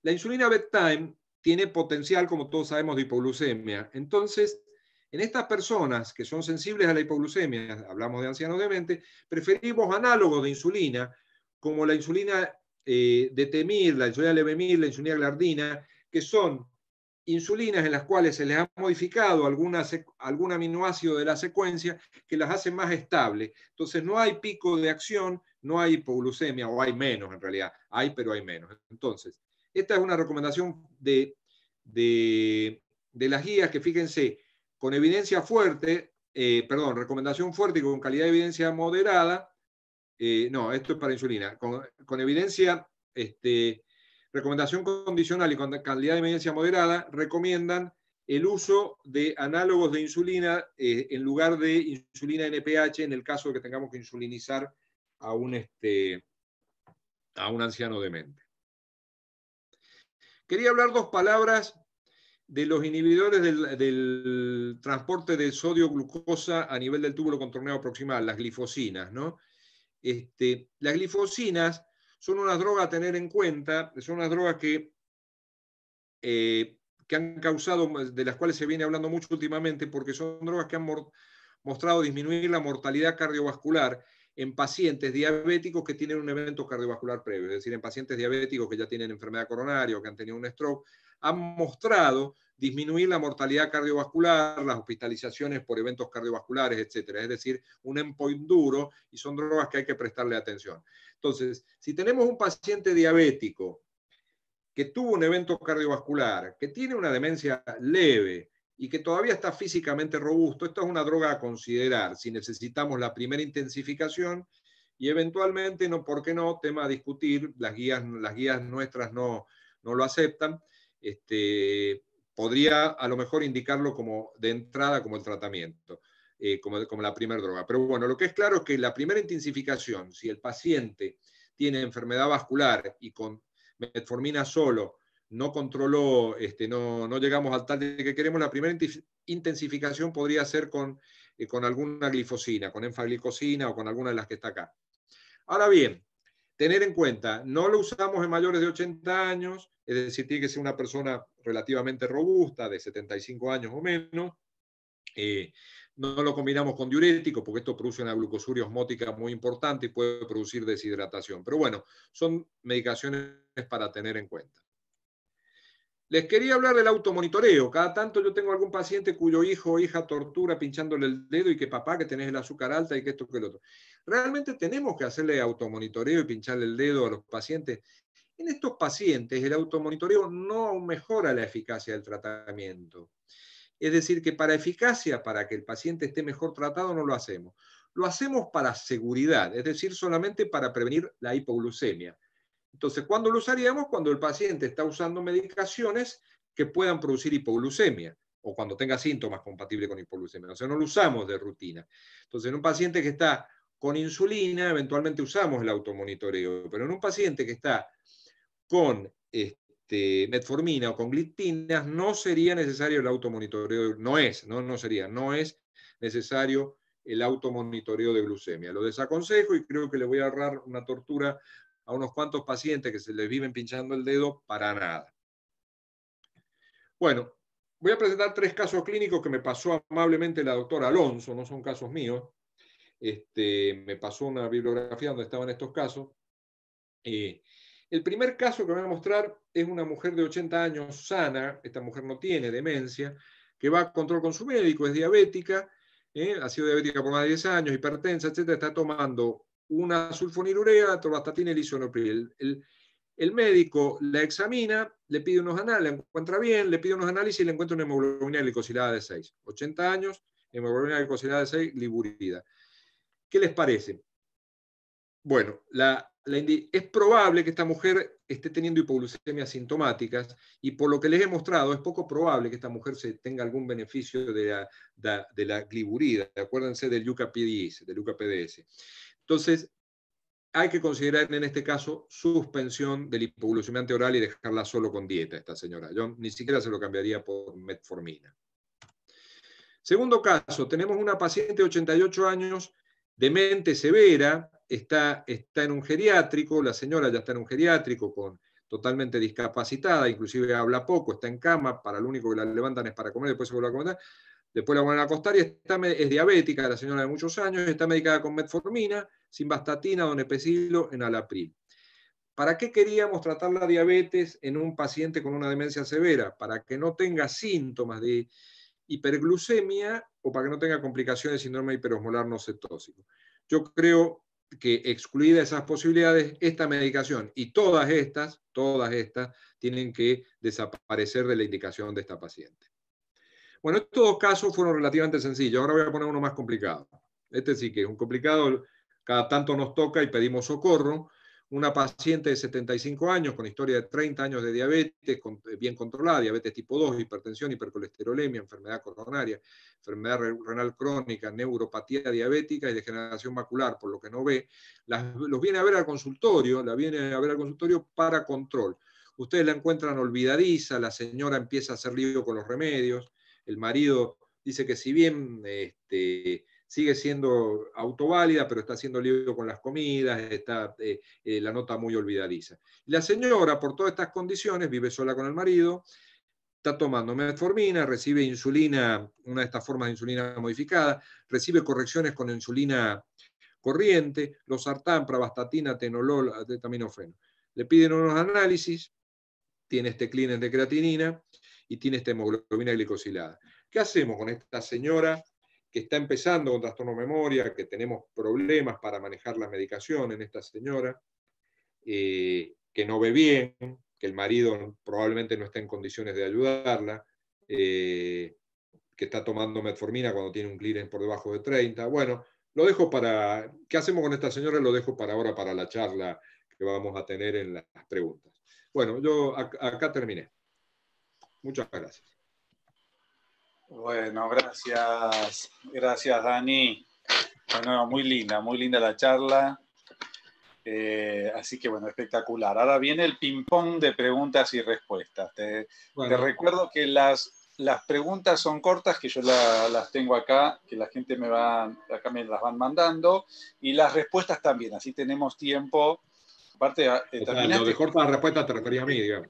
Speaker 2: la insulina bedtime tiene potencial, como todos sabemos, de hipoglucemia. Entonces, en estas personas que son sensibles a la hipoglucemia, hablamos de ancianos de preferimos análogos de insulina, como la insulina eh, de temir, la insulina levemir, la insulina glardina, que son insulinas en las cuales se les ha modificado alguna algún aminoácido de la secuencia que las hace más estable. Entonces no hay pico de acción, no hay hipoglucemia, o hay menos en realidad, hay pero hay menos. Entonces, esta es una recomendación de, las guías que fíjense, con evidencia fuerte, eh, perdón, recomendación fuerte y con calidad de evidencia moderada, eh, no, esto es para insulina, con, evidencia, este, recomendación condicional y con calidad de evidencia moderada, recomiendan el uso de análogos de insulina eh, en lugar de insulina NPH en el caso de que tengamos que insulinizar a un, este, a un anciano demente. Quería hablar dos palabras de los inhibidores del, transporte de sodio-glucosa a nivel del túbulo contorneado proximal, las glifosinas. Este, las glifosinas son una droga a tener en cuenta, son unas drogas que, eh, que han causado, de las cuales se viene hablando mucho últimamente, porque son drogas que han mostrado disminuir la mortalidad cardiovascular en pacientes diabéticos que tienen un evento cardiovascular previo, es decir, en pacientes diabéticos que ya tienen enfermedad coronaria o que han tenido un stroke, han mostrado disminuir la mortalidad cardiovascular, las hospitalizaciones por eventos cardiovasculares, etc. Es decir, un endpoint duro y son drogas que hay que prestarle atención. Entonces, si tenemos un paciente diabético que tuvo un evento cardiovascular, que tiene una demencia leve, y que todavía está físicamente robusto. Esto es una droga a considerar si necesitamos la primera intensificación y eventualmente, no, ¿por qué no? Tema a discutir, las guías, las guías nuestras no, no lo aceptan. Este, podría a lo mejor indicarlo como de entrada como el tratamiento, eh, como, como la primera droga. Pero bueno, lo que es claro es que la primera intensificación, si el paciente tiene enfermedad vascular y con metformina solo no controló, este, no, llegamos al tal que queremos, la primera intensificación podría ser con, eh, con alguna glifosina, con enfaglicosina o con alguna de las que está acá. Ahora bien, tener en cuenta, no lo usamos en mayores de 80 años, es decir, tiene que ser una persona relativamente robusta, de 75 años o menos. Eh, no lo combinamos con diurético porque esto produce una glucosuria osmótica muy importante y puede producir deshidratación. Pero bueno, son medicaciones para tener en cuenta. Les quería hablar del automonitoreo. Cada tanto yo tengo algún paciente cuyo hijo o hija tortura pinchándole el dedo y que papá, que tenés el azúcar alta y que esto, que el otro. Realmente tenemos que hacerle automonitoreo y pincharle el dedo a los pacientes. En estos pacientes el automonitoreo no mejora la eficacia del tratamiento. Es decir, que para eficacia, para que el paciente esté mejor tratado, no lo hacemos. Lo hacemos para seguridad, es decir, solamente para prevenir la hipoglucemia. Entonces, ¿cuándo lo usaríamos? Cuando el paciente está usando medicaciones que puedan producir hipoglucemia o cuando tenga síntomas compatibles con hipoglucemia. O sea, no lo usamos de rutina. Entonces, en un paciente que está con insulina, eventualmente usamos el automonitoreo, pero en un paciente que está con este, metformina o con glitinas, no sería necesario el automonitoreo, no es, no, no sería, no es necesario el automonitoreo de glucemia. Lo desaconsejo y creo que le voy a ahorrar una tortura a unos cuantos pacientes que se les viven pinchando el dedo para nada. Bueno, voy a presentar tres casos clínicos que me pasó amablemente la doctora Alonso, no son casos míos. Este, me pasó una bibliografía donde estaban estos casos. Eh, el primer caso que voy a mostrar es una mujer de 80 años sana, esta mujer no tiene demencia, que va a control con su médico, es diabética, eh, ha sido diabética por más de 10 años, hipertensa, etc. Está tomando una sulfonilurea, trobastatina y El, el, médico la examina, le pide unos análisis, encuentra bien, le pide unos análisis y le encuentra una hemoglobina glicosilada de 6. 80 años, hemoglobina glicosilada de 6, liburida. ¿Qué les parece? Bueno, es probable que esta mujer esté teniendo hipoglucemias sintomáticas y por lo que les he mostrado es poco probable que esta mujer se tenga algún beneficio de la, de, gliburida. Acuérdense del UCAPDS, del UCAPDS. Entonces, hay que considerar en este caso suspensión del hipoglucemiante oral y dejarla solo con dieta, esta señora. Yo ni siquiera se lo cambiaría por metformina. Segundo caso, tenemos una paciente de 88 años, demente severa, está, en un geriátrico, la señora ya está en un geriátrico con totalmente discapacitada, inclusive habla poco, está en cama, para lo único que la levantan es para comer, después se vuelve a comer. Después la van a es diabética, la señora de muchos años, está medicada con metformina, simvastatina, en enalapril. ¿Para qué queríamos tratar la diabetes en un paciente con una demencia severa? Para que no tenga síntomas de hiperglucemia o para que no tenga complicaciones de síndrome hiperosmolar no cetóxico. Yo creo que excluida esas posibilidades, esta medicación y todas estas, todas estas, tienen que desaparecer de la indicación de esta paciente. Bueno, estos dos casos fueron relativamente sencillos. Ahora voy a poner uno más complicado. Este sí que es un complicado. Cada tanto nos toca y pedimos socorro. Una paciente de 75 años con historia de 30 años de diabetes eh, bien controlada, diabetes tipo 2, hipertensión, hipercolesterolemia, enfermedad coronaria, enfermedad renal crónica, neuropatía diabética y degeneración macular, por lo que no ve. los viene a ver al consultorio, la viene a ver al consultorio para control. Ustedes la encuentran olvidadiza, la señora empieza a hacer lío con los remedios el marido dice que si bien este, sigue siendo autoválida, pero está haciendo lío con las comidas, está eh, eh, la nota muy olvidadiza. La señora, por todas estas condiciones, vive sola con el marido, está tomando metformina, recibe insulina, una de estas formas de insulina modificada, recibe correcciones con insulina corriente, losartán, pravastatina, tenolol, tetaminofeno. Le piden unos análisis, tiene este clínico de creatinina, y tiene esta hemoglobina glicosilada. ¿Qué hacemos con esta señora que está empezando con trastorno de memoria, que tenemos problemas para manejar la medicación en esta señora, eh, que no ve bien, que el marido probablemente no está en condiciones de ayudarla, eh, que está tomando metformina cuando tiene un clearance por debajo de 30? Bueno, lo dejo para, ¿qué hacemos con esta señora? Lo dejo para ahora, para la charla que vamos a tener en las preguntas. Bueno, yo acá terminé. Muchas gracias.
Speaker 1: Bueno, gracias. Gracias, Dani. Bueno, muy linda, muy linda la charla. Eh, así que bueno, espectacular. Ahora viene el ping-pong de preguntas y respuestas. Te,
Speaker 2: recuerdo
Speaker 1: que las, las, preguntas son cortas, que yo las tengo acá, que la gente me va, acá las van mandando, y las respuestas también, así tenemos tiempo. Aparte, también, de
Speaker 2: corta la respuesta te refería a mí, digamos.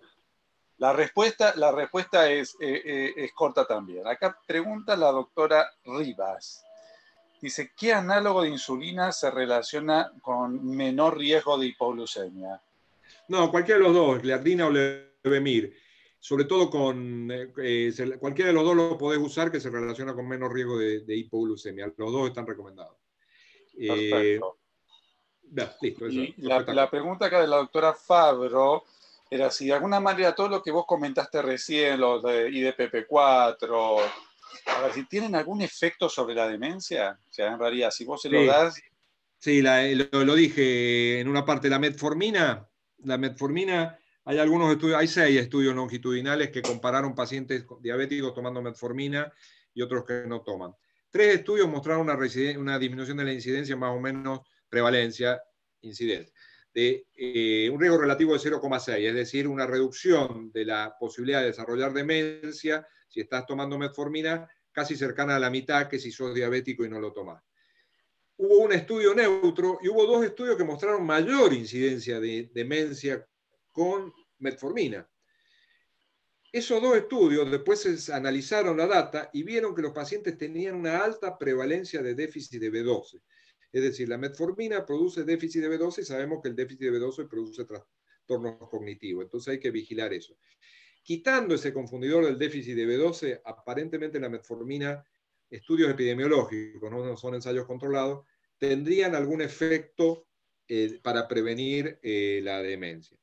Speaker 1: La respuesta, la respuesta eh, eh, es, corta también. Acá pregunta la doctora Rivas. Dice, ¿qué análogo de insulina se relaciona con menor riesgo de hipoglucemia? No, cualquiera de los
Speaker 2: dos, leardina o levemir. Sobre todo con eh, cualquiera de los dos lo podés usar que se relaciona con menos riesgo de, hipoglucemia. Los dos están recomendados. la,
Speaker 1: pregunta acá de la doctora Fabro era si de alguna manera todo lo que vos comentaste recién, los de IDPP4, si tienen algún efecto sobre la demencia, o sea, en realidad, si vos se lo das...
Speaker 2: Sí, eh, lo, dije en una parte, la metformina, la metformina, hay algunos estudios, hay seis estudios longitudinales que compararon pacientes diabéticos tomando metformina y otros que no toman. Tres estudios mostraron una disminución de la incidencia, más o menos prevalencia, incidencia de eh, un riesgo relativo de 0,6, es decir, una reducción de la posibilidad de desarrollar demencia si estás tomando metformina casi cercana a la mitad que si sos diabético y no lo tomás. Hubo un estudio neutro y hubo dos estudios que mostraron mayor incidencia de demencia con metformina. Esos dos estudios después se analizaron la data y vieron que los pacientes tenían una alta prevalencia de déficit de B12. Es decir, la metformina produce déficit de B12 y sabemos que el déficit de B12 produce trastornos cognitivos, entonces hay que vigilar eso. Quitando ese confundidor del déficit de B12, aparentemente la metformina, estudios epidemiológicos, no son ensayos controlados, tendrían algún efecto eh, para prevenir eh, la demencia.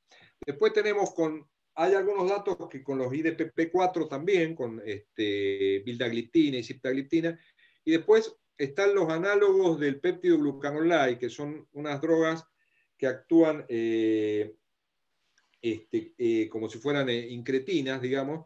Speaker 2: Después tenemos con, hay algunos datos que con los IDPP4 también, con este, bildagliptina y ciptagliptina, y después están los análogos del péptido glucanolai, que son unas drogas que actúan eh, este, eh, como si fueran eh, incretinas, digamos,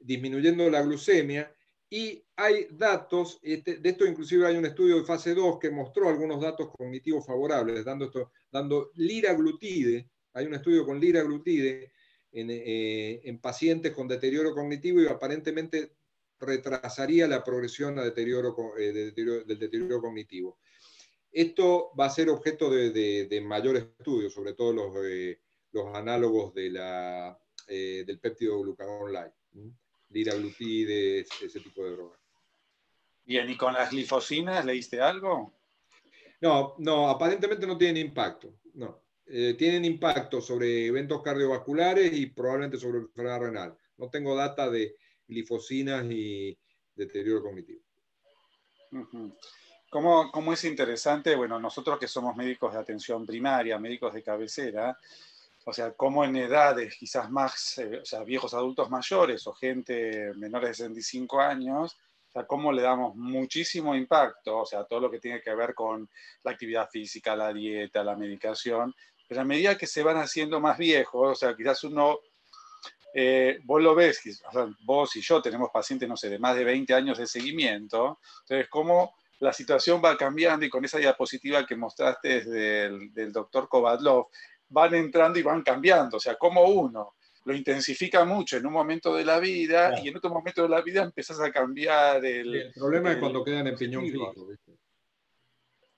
Speaker 2: disminuyendo la glucemia. Y hay datos, este, de esto inclusive hay un estudio de fase 2 que mostró algunos datos cognitivos favorables, dando, esto, dando liraglutide, hay un estudio con liraglutide en, en pacientes con deterioro cognitivo y aparentemente retrasaría la progresión a eh, deterioro, del deterioro cognitivo. Esto va a ser objeto de, de, de mayor estudio, sobre todo los, eh, análogos de la, eh, del péptido glucagón light, liraglutide, ese tipo de
Speaker 1: drogas. Bien, ¿y con las glifosinas leíste algo?
Speaker 2: No, no, aparentemente no tienen impacto, no. tienen impacto sobre eventos cardiovasculares y probablemente sobre la renal. No tengo data de, glifosinas y
Speaker 1: deterioro cognitivo. ¿Cómo, como es interesante? Bueno, nosotros que somos médicos de atención primaria, médicos de cabecera, o sea, cómo en edades quizás más, eh, o sea, viejos adultos mayores o gente menores de 65 años, o sea, cómo le damos muchísimo impacto, o sea, todo lo que tiene que ver con la actividad física, la dieta, la medicación, pero a medida que se van haciendo más viejos, o sea, quizás uno eh, vos lo ves, vos y yo tenemos pacientes, no sé, de más de 20 años de seguimiento, entonces cómo la situación va cambiando y con esa diapositiva que mostraste del doctor Kovatlov van entrando y van cambiando, o sea, como uno lo intensifica mucho en un momento de la vida y en otro momento de la vida empezás a cambiar el... El problema es cuando
Speaker 2: quedan en piñón fijo.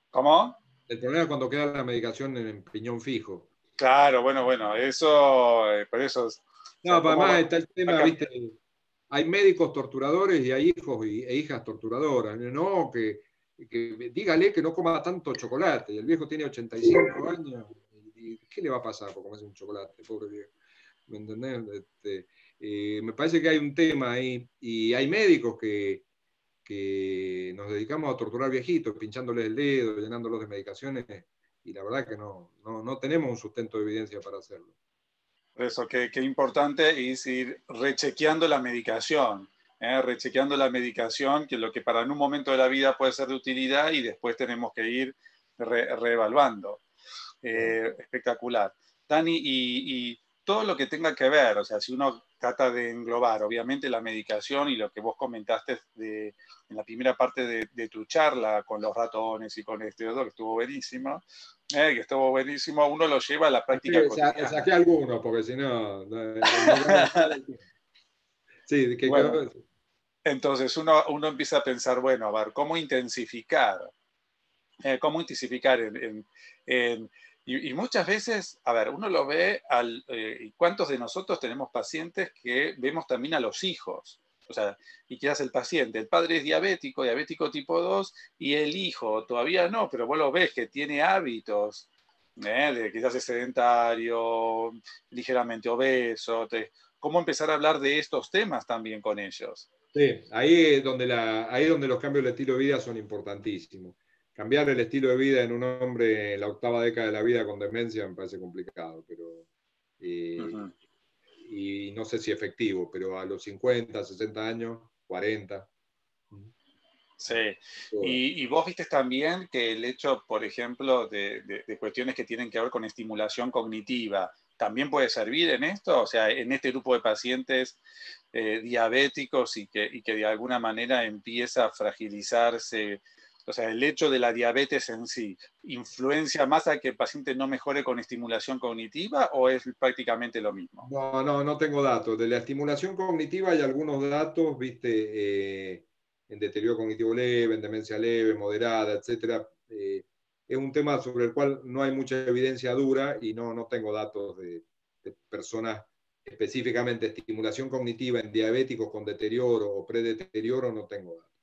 Speaker 2: ¿Cómo? El problema es cuando queda la medicación en piñón fijo.
Speaker 1: Claro, bueno, bueno, eso, eh, por eso no, para más está el tema, viste,
Speaker 2: hay médicos torturadores y hay hijos e hijas torturadoras. No, que, dígale que no coma tanto chocolate. Y el viejo tiene 85 años. qué le va a pasar por comerse un chocolate, pobre viejo? ¿Me entendés? Este, eh, me parece que hay un tema ahí. Y hay médicos que, nos dedicamos a torturar viejitos, pinchándoles el dedo, llenándolos de medicaciones. Y la verdad que no tenemos un sustento de evidencia para hacerlo
Speaker 1: eso, qué, importante es ir rechequeando la medicación, ¿eh? rechequeando la medicación, que lo que para en un momento de la vida puede ser de utilidad y después tenemos que ir reevaluando. Eh, espectacular. Dani, y, todo lo que tenga que ver, o sea, si uno trata de englobar, obviamente, la medicación y lo que vos comentaste en la primera parte de, tu charla con los ratones y con este otro, que estuvo buenísimo, eh, que estuvo buenísimo, uno lo lleva a la práctica. Sí, saqué
Speaker 2: alguno, porque si no... sí,
Speaker 1: Entonces uno, uno empieza a pensar, bueno, a ver, ¿cómo intensificar? Eh, ¿Cómo intensificar en y, muchas veces, a ver, uno lo ve al, eh, ¿cuántos de nosotros tenemos pacientes que vemos también a los hijos? O sea, ¿y qué hace el paciente? El padre es diabético, diabético tipo 2, y el hijo todavía no, pero vos lo ves que tiene hábitos, ¿eh? de quizás es sedentario, ligeramente obeso. ¿Cómo empezar a hablar de estos temas también con ellos?
Speaker 2: Sí, ahí donde, la, ahí es donde los cambios de estilo de vida son importantísimos cambiar el estilo de vida en un hombre en la octava década de la vida con demencia me parece complicado, pero... Eh, y no sé si efectivo, pero a los 50, 60 años, 40.
Speaker 1: Sí, y, vos viste también que el hecho, por ejemplo, de, cuestiones que tienen que ver con estimulación cognitiva, ¿también puede servir en esto? O sea, en este grupo de pacientes eh, diabéticos y que, y que, de alguna manera empieza a fragilizarse o sea, el hecho de la diabetes en sí, ¿influencia más a que el paciente no mejore con estimulación cognitiva o es prácticamente lo mismo?
Speaker 2: No, no, no tengo datos. De la estimulación cognitiva hay algunos datos, viste, eh, en deterioro cognitivo leve, en demencia leve, moderada, etc. Eh, es un tema sobre el cual no hay mucha evidencia dura y no, no tengo datos de, de personas específicamente estimulación cognitiva en diabéticos con deterioro o predeterioro, no tengo datos.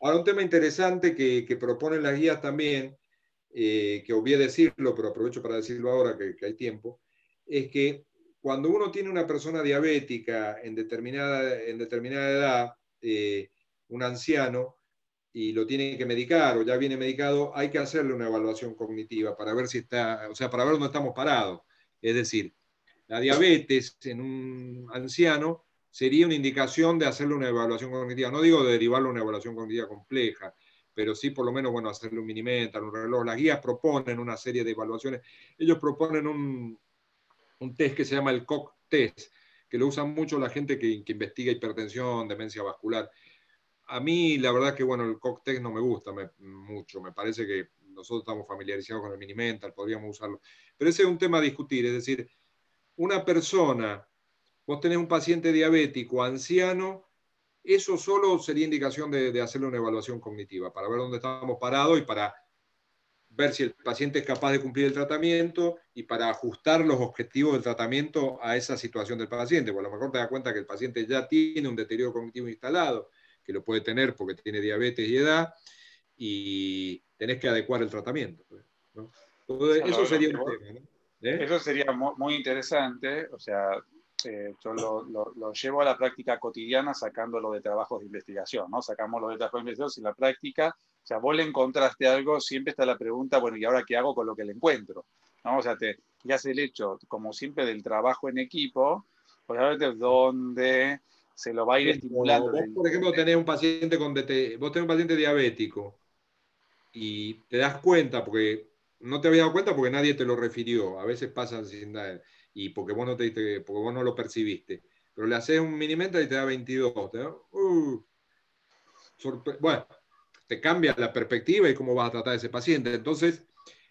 Speaker 2: Ahora, un tema interesante que, que proponen las guías también, eh, que obvié decirlo, pero aprovecho para decirlo ahora que, hay tiempo, es que cuando uno tiene una persona diabética en determinada, en determinada edad, eh, un anciano, y lo tiene que medicar o ya viene medicado, hay que hacerle una evaluación cognitiva para ver si está, o sea, para ver dónde estamos parados. Es decir, la diabetes en un anciano sería una indicación de hacerle una evaluación cognitiva. No digo de derivarlo una evaluación cognitiva compleja, pero sí por lo menos, bueno, hacerle un mini-mental, un reloj. Las guías proponen una serie de evaluaciones. Ellos proponen un, test que se llama el COC test, que lo usan mucho la gente que, investiga hipertensión, demencia vascular. A mí, la verdad que, bueno, el COC test no me gusta mucho. Me parece que nosotros estamos familiarizados con el mini-mental, podríamos usarlo. Pero ese es un tema a discutir, es decir, una persona Vos tenés un paciente diabético, anciano, eso solo sería indicación de, hacerle una evaluación cognitiva para ver dónde estamos parados y para ver si el paciente es capaz de cumplir el tratamiento y para ajustar los objetivos del tratamiento a esa situación del paciente. Porque a lo mejor te das cuenta que el paciente ya tiene un deterioro cognitivo instalado, que lo puede tener porque tiene diabetes y edad, y tenés que adecuar el tratamiento.
Speaker 1: eso sería ¿Eh? Eso sería muy interesante, o sea, eh, yo lo, llevo a la práctica cotidiana sacando lo de trabajos de investigación, ¿no? Sacamos lo de trabajos de investigación y la práctica, o sea, vos le encontraste algo, siempre está la pregunta, bueno, ¿y ahora qué hago con lo que le encuentro? ¿No? O sea, te, ya es el hecho, como siempre, del trabajo en equipo, pues a ver dónde se lo va a ir estimulando. por ejemplo,
Speaker 2: tenés un paciente con vos tenés un paciente diabético y te das cuenta, porque no te habías dado cuenta porque nadie te lo refirió, a veces pasan sin dar y porque vos no te vos no lo percibiste. Pero le haces un mini minimenta y te da 22. Uh, bueno, te cambia la perspectiva y cómo vas a tratar a ese paciente. Entonces,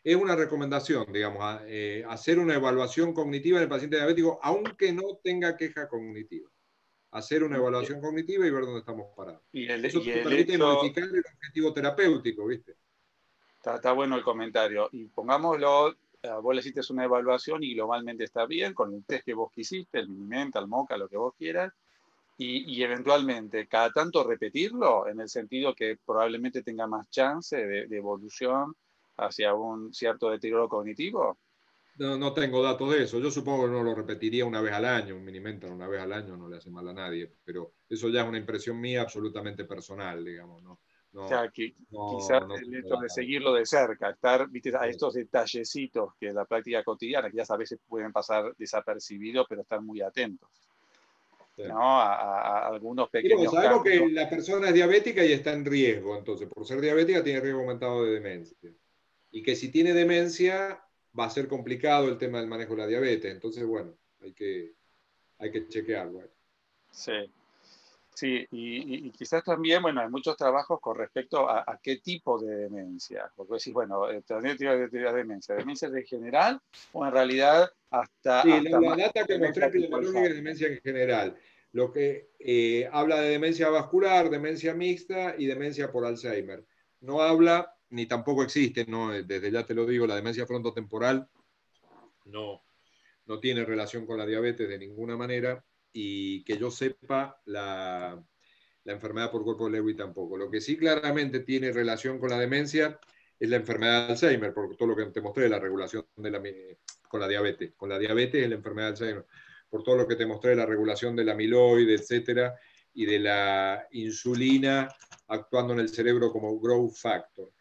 Speaker 2: es una recomendación, digamos, eh, hacer una evaluación cognitiva del paciente diabético, aunque no tenga queja cognitiva. Hacer una evaluación cognitiva y ver dónde estamos parados.
Speaker 1: Y el, Eso te permite modificar el objetivo terapéutico, ¿viste? Está, está, bueno el comentario. Y pongámoslo eh, vos le hiciste una evaluación y globalmente está bien, con el test que vos quisiste, el Minimenta, el Moca, lo que vos quieras, y, y, eventualmente cada tanto repetirlo en el sentido que probablemente tenga más chance de, evolución hacia un cierto deterioro cognitivo?
Speaker 2: No, no, tengo datos de eso. Yo supongo que no lo repetiría una vez al año, un minimental una vez al año no le hace mal a nadie, pero eso ya es una impresión mía absolutamente personal, digamos, ¿no? o sea, que quizás el hecho de
Speaker 1: seguirlo de cerca, estar ¿viste? a estos detallecitos que en la práctica cotidiana, que ya a veces pueden pasar desapercibidos, pero estar muy atentos. ¿no? A, algunos pequeños. Pero Sabemos que la
Speaker 2: persona es diabética y está en riesgo, entonces, por ser diabética, tiene riesgo aumentado de demencia. Y que si tiene demencia, va a ser complicado el tema del manejo de la diabetes. Entonces, bueno, hay
Speaker 1: que, hay que chequearlo. Sí. Sí, y, quizás también, bueno, hay muchos trabajos con respecto a, qué tipo de demencia, porque decís, bueno, eh, también tiene demencia, demencia de general o en realidad hasta... la, data que mostré la única
Speaker 2: demencia en general, lo que eh, habla de demencia vascular, demencia mixta y demencia por Alzheimer. No habla, ni tampoco existe, no, eh, desde ya te lo digo, la demencia frontotemporal no tiene relación con la diabetes de ninguna manera, y que yo sepa la, enfermedad por cuerpo de Lewy tampoco. Lo que sí claramente tiene relación con la demencia es la enfermedad de Alzheimer, por todo lo que te mostré, la regulación de con la diabetes. Con la diabetes es la enfermedad de Alzheimer, por todo lo que te mostré, la regulación del amiloide, etcétera, y de la insulina actuando en el cerebro como growth factor.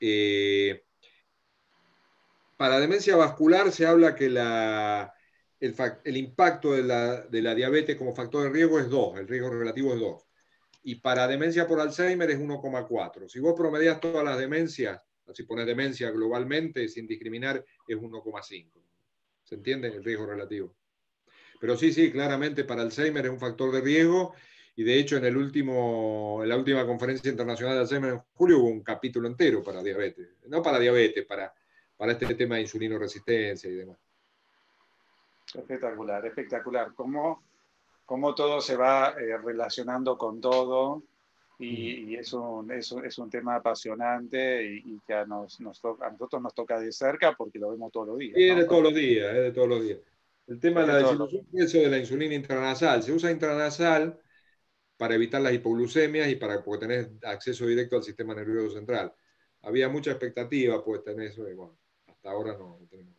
Speaker 2: Eh, para demencia vascular se habla que la, el, impacto de la, diabetes como factor de riesgo es 2, el riesgo relativo es 2. Y para demencia por Alzheimer es 1,4. Si vos promedias todas las demencias, si pones demencia globalmente sin discriminar, es 1,5. ¿Se entiende el riesgo relativo? Pero sí, sí, claramente para Alzheimer es un factor de riesgo y de hecho en, el último, en la última conferencia internacional de Alzheimer en julio hubo un capítulo entero para diabetes, no para diabetes, para, para este tema de insulino resistencia y demás.
Speaker 1: Espectacular, espectacular. Cómo, cómo todo se va eh, relacionando con todo y, mm. y es, un, es, un, es, un, tema apasionante y, que a, nos, nosotros nos toca de cerca porque lo vemos todos los días. Y de todos
Speaker 2: los días, es de todos los días. El tema de la de la insulina intranasal. Se usa intranasal para evitar las hipoglucemias y para porque acceso directo al sistema nervioso central. Había mucha expectativa puesta en eso y bueno, hasta ahora no,
Speaker 1: tenemos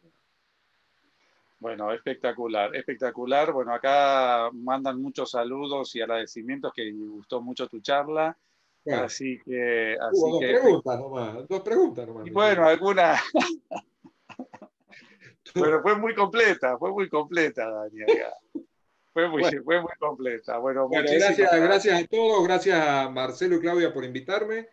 Speaker 1: bueno, espectacular, espectacular. Bueno, acá mandan muchos saludos y agradecimientos que me gustó mucho tu charla. Así que. Así Hubo dos preguntas nomás, dos preguntas nomás. bueno, alguna. *laughs* Pero fue muy completa, fue muy completa, Daniel. Fue muy, fue muy completa. Bueno, bueno gracias, gracias a
Speaker 2: todos, gracias a Marcelo y Claudia por invitarme.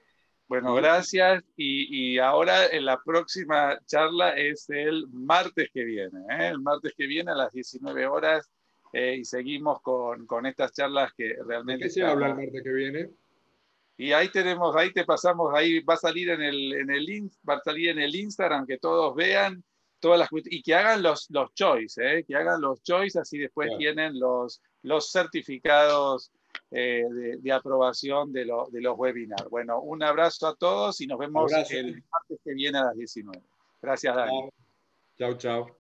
Speaker 2: Bueno,
Speaker 1: gracias. Y, y, ahora en la próxima charla es el martes que viene, ¿eh? el martes que viene a las 19 horas eh, y seguimos con, con, estas charlas que realmente... qué se habla el martes que viene? Y ahí tenemos, ahí te pasamos, ahí va a salir en el, en el, en el Instagram que todos vean todas las y que hagan los, los choice, ¿eh? que hagan los choice, así después tienen los, los certificados eh, de, aprobación de, de los webinars. Bueno, un abrazo a todos y nos vemos el martes que viene a las 19. Gracias, Dani. Chao, chao.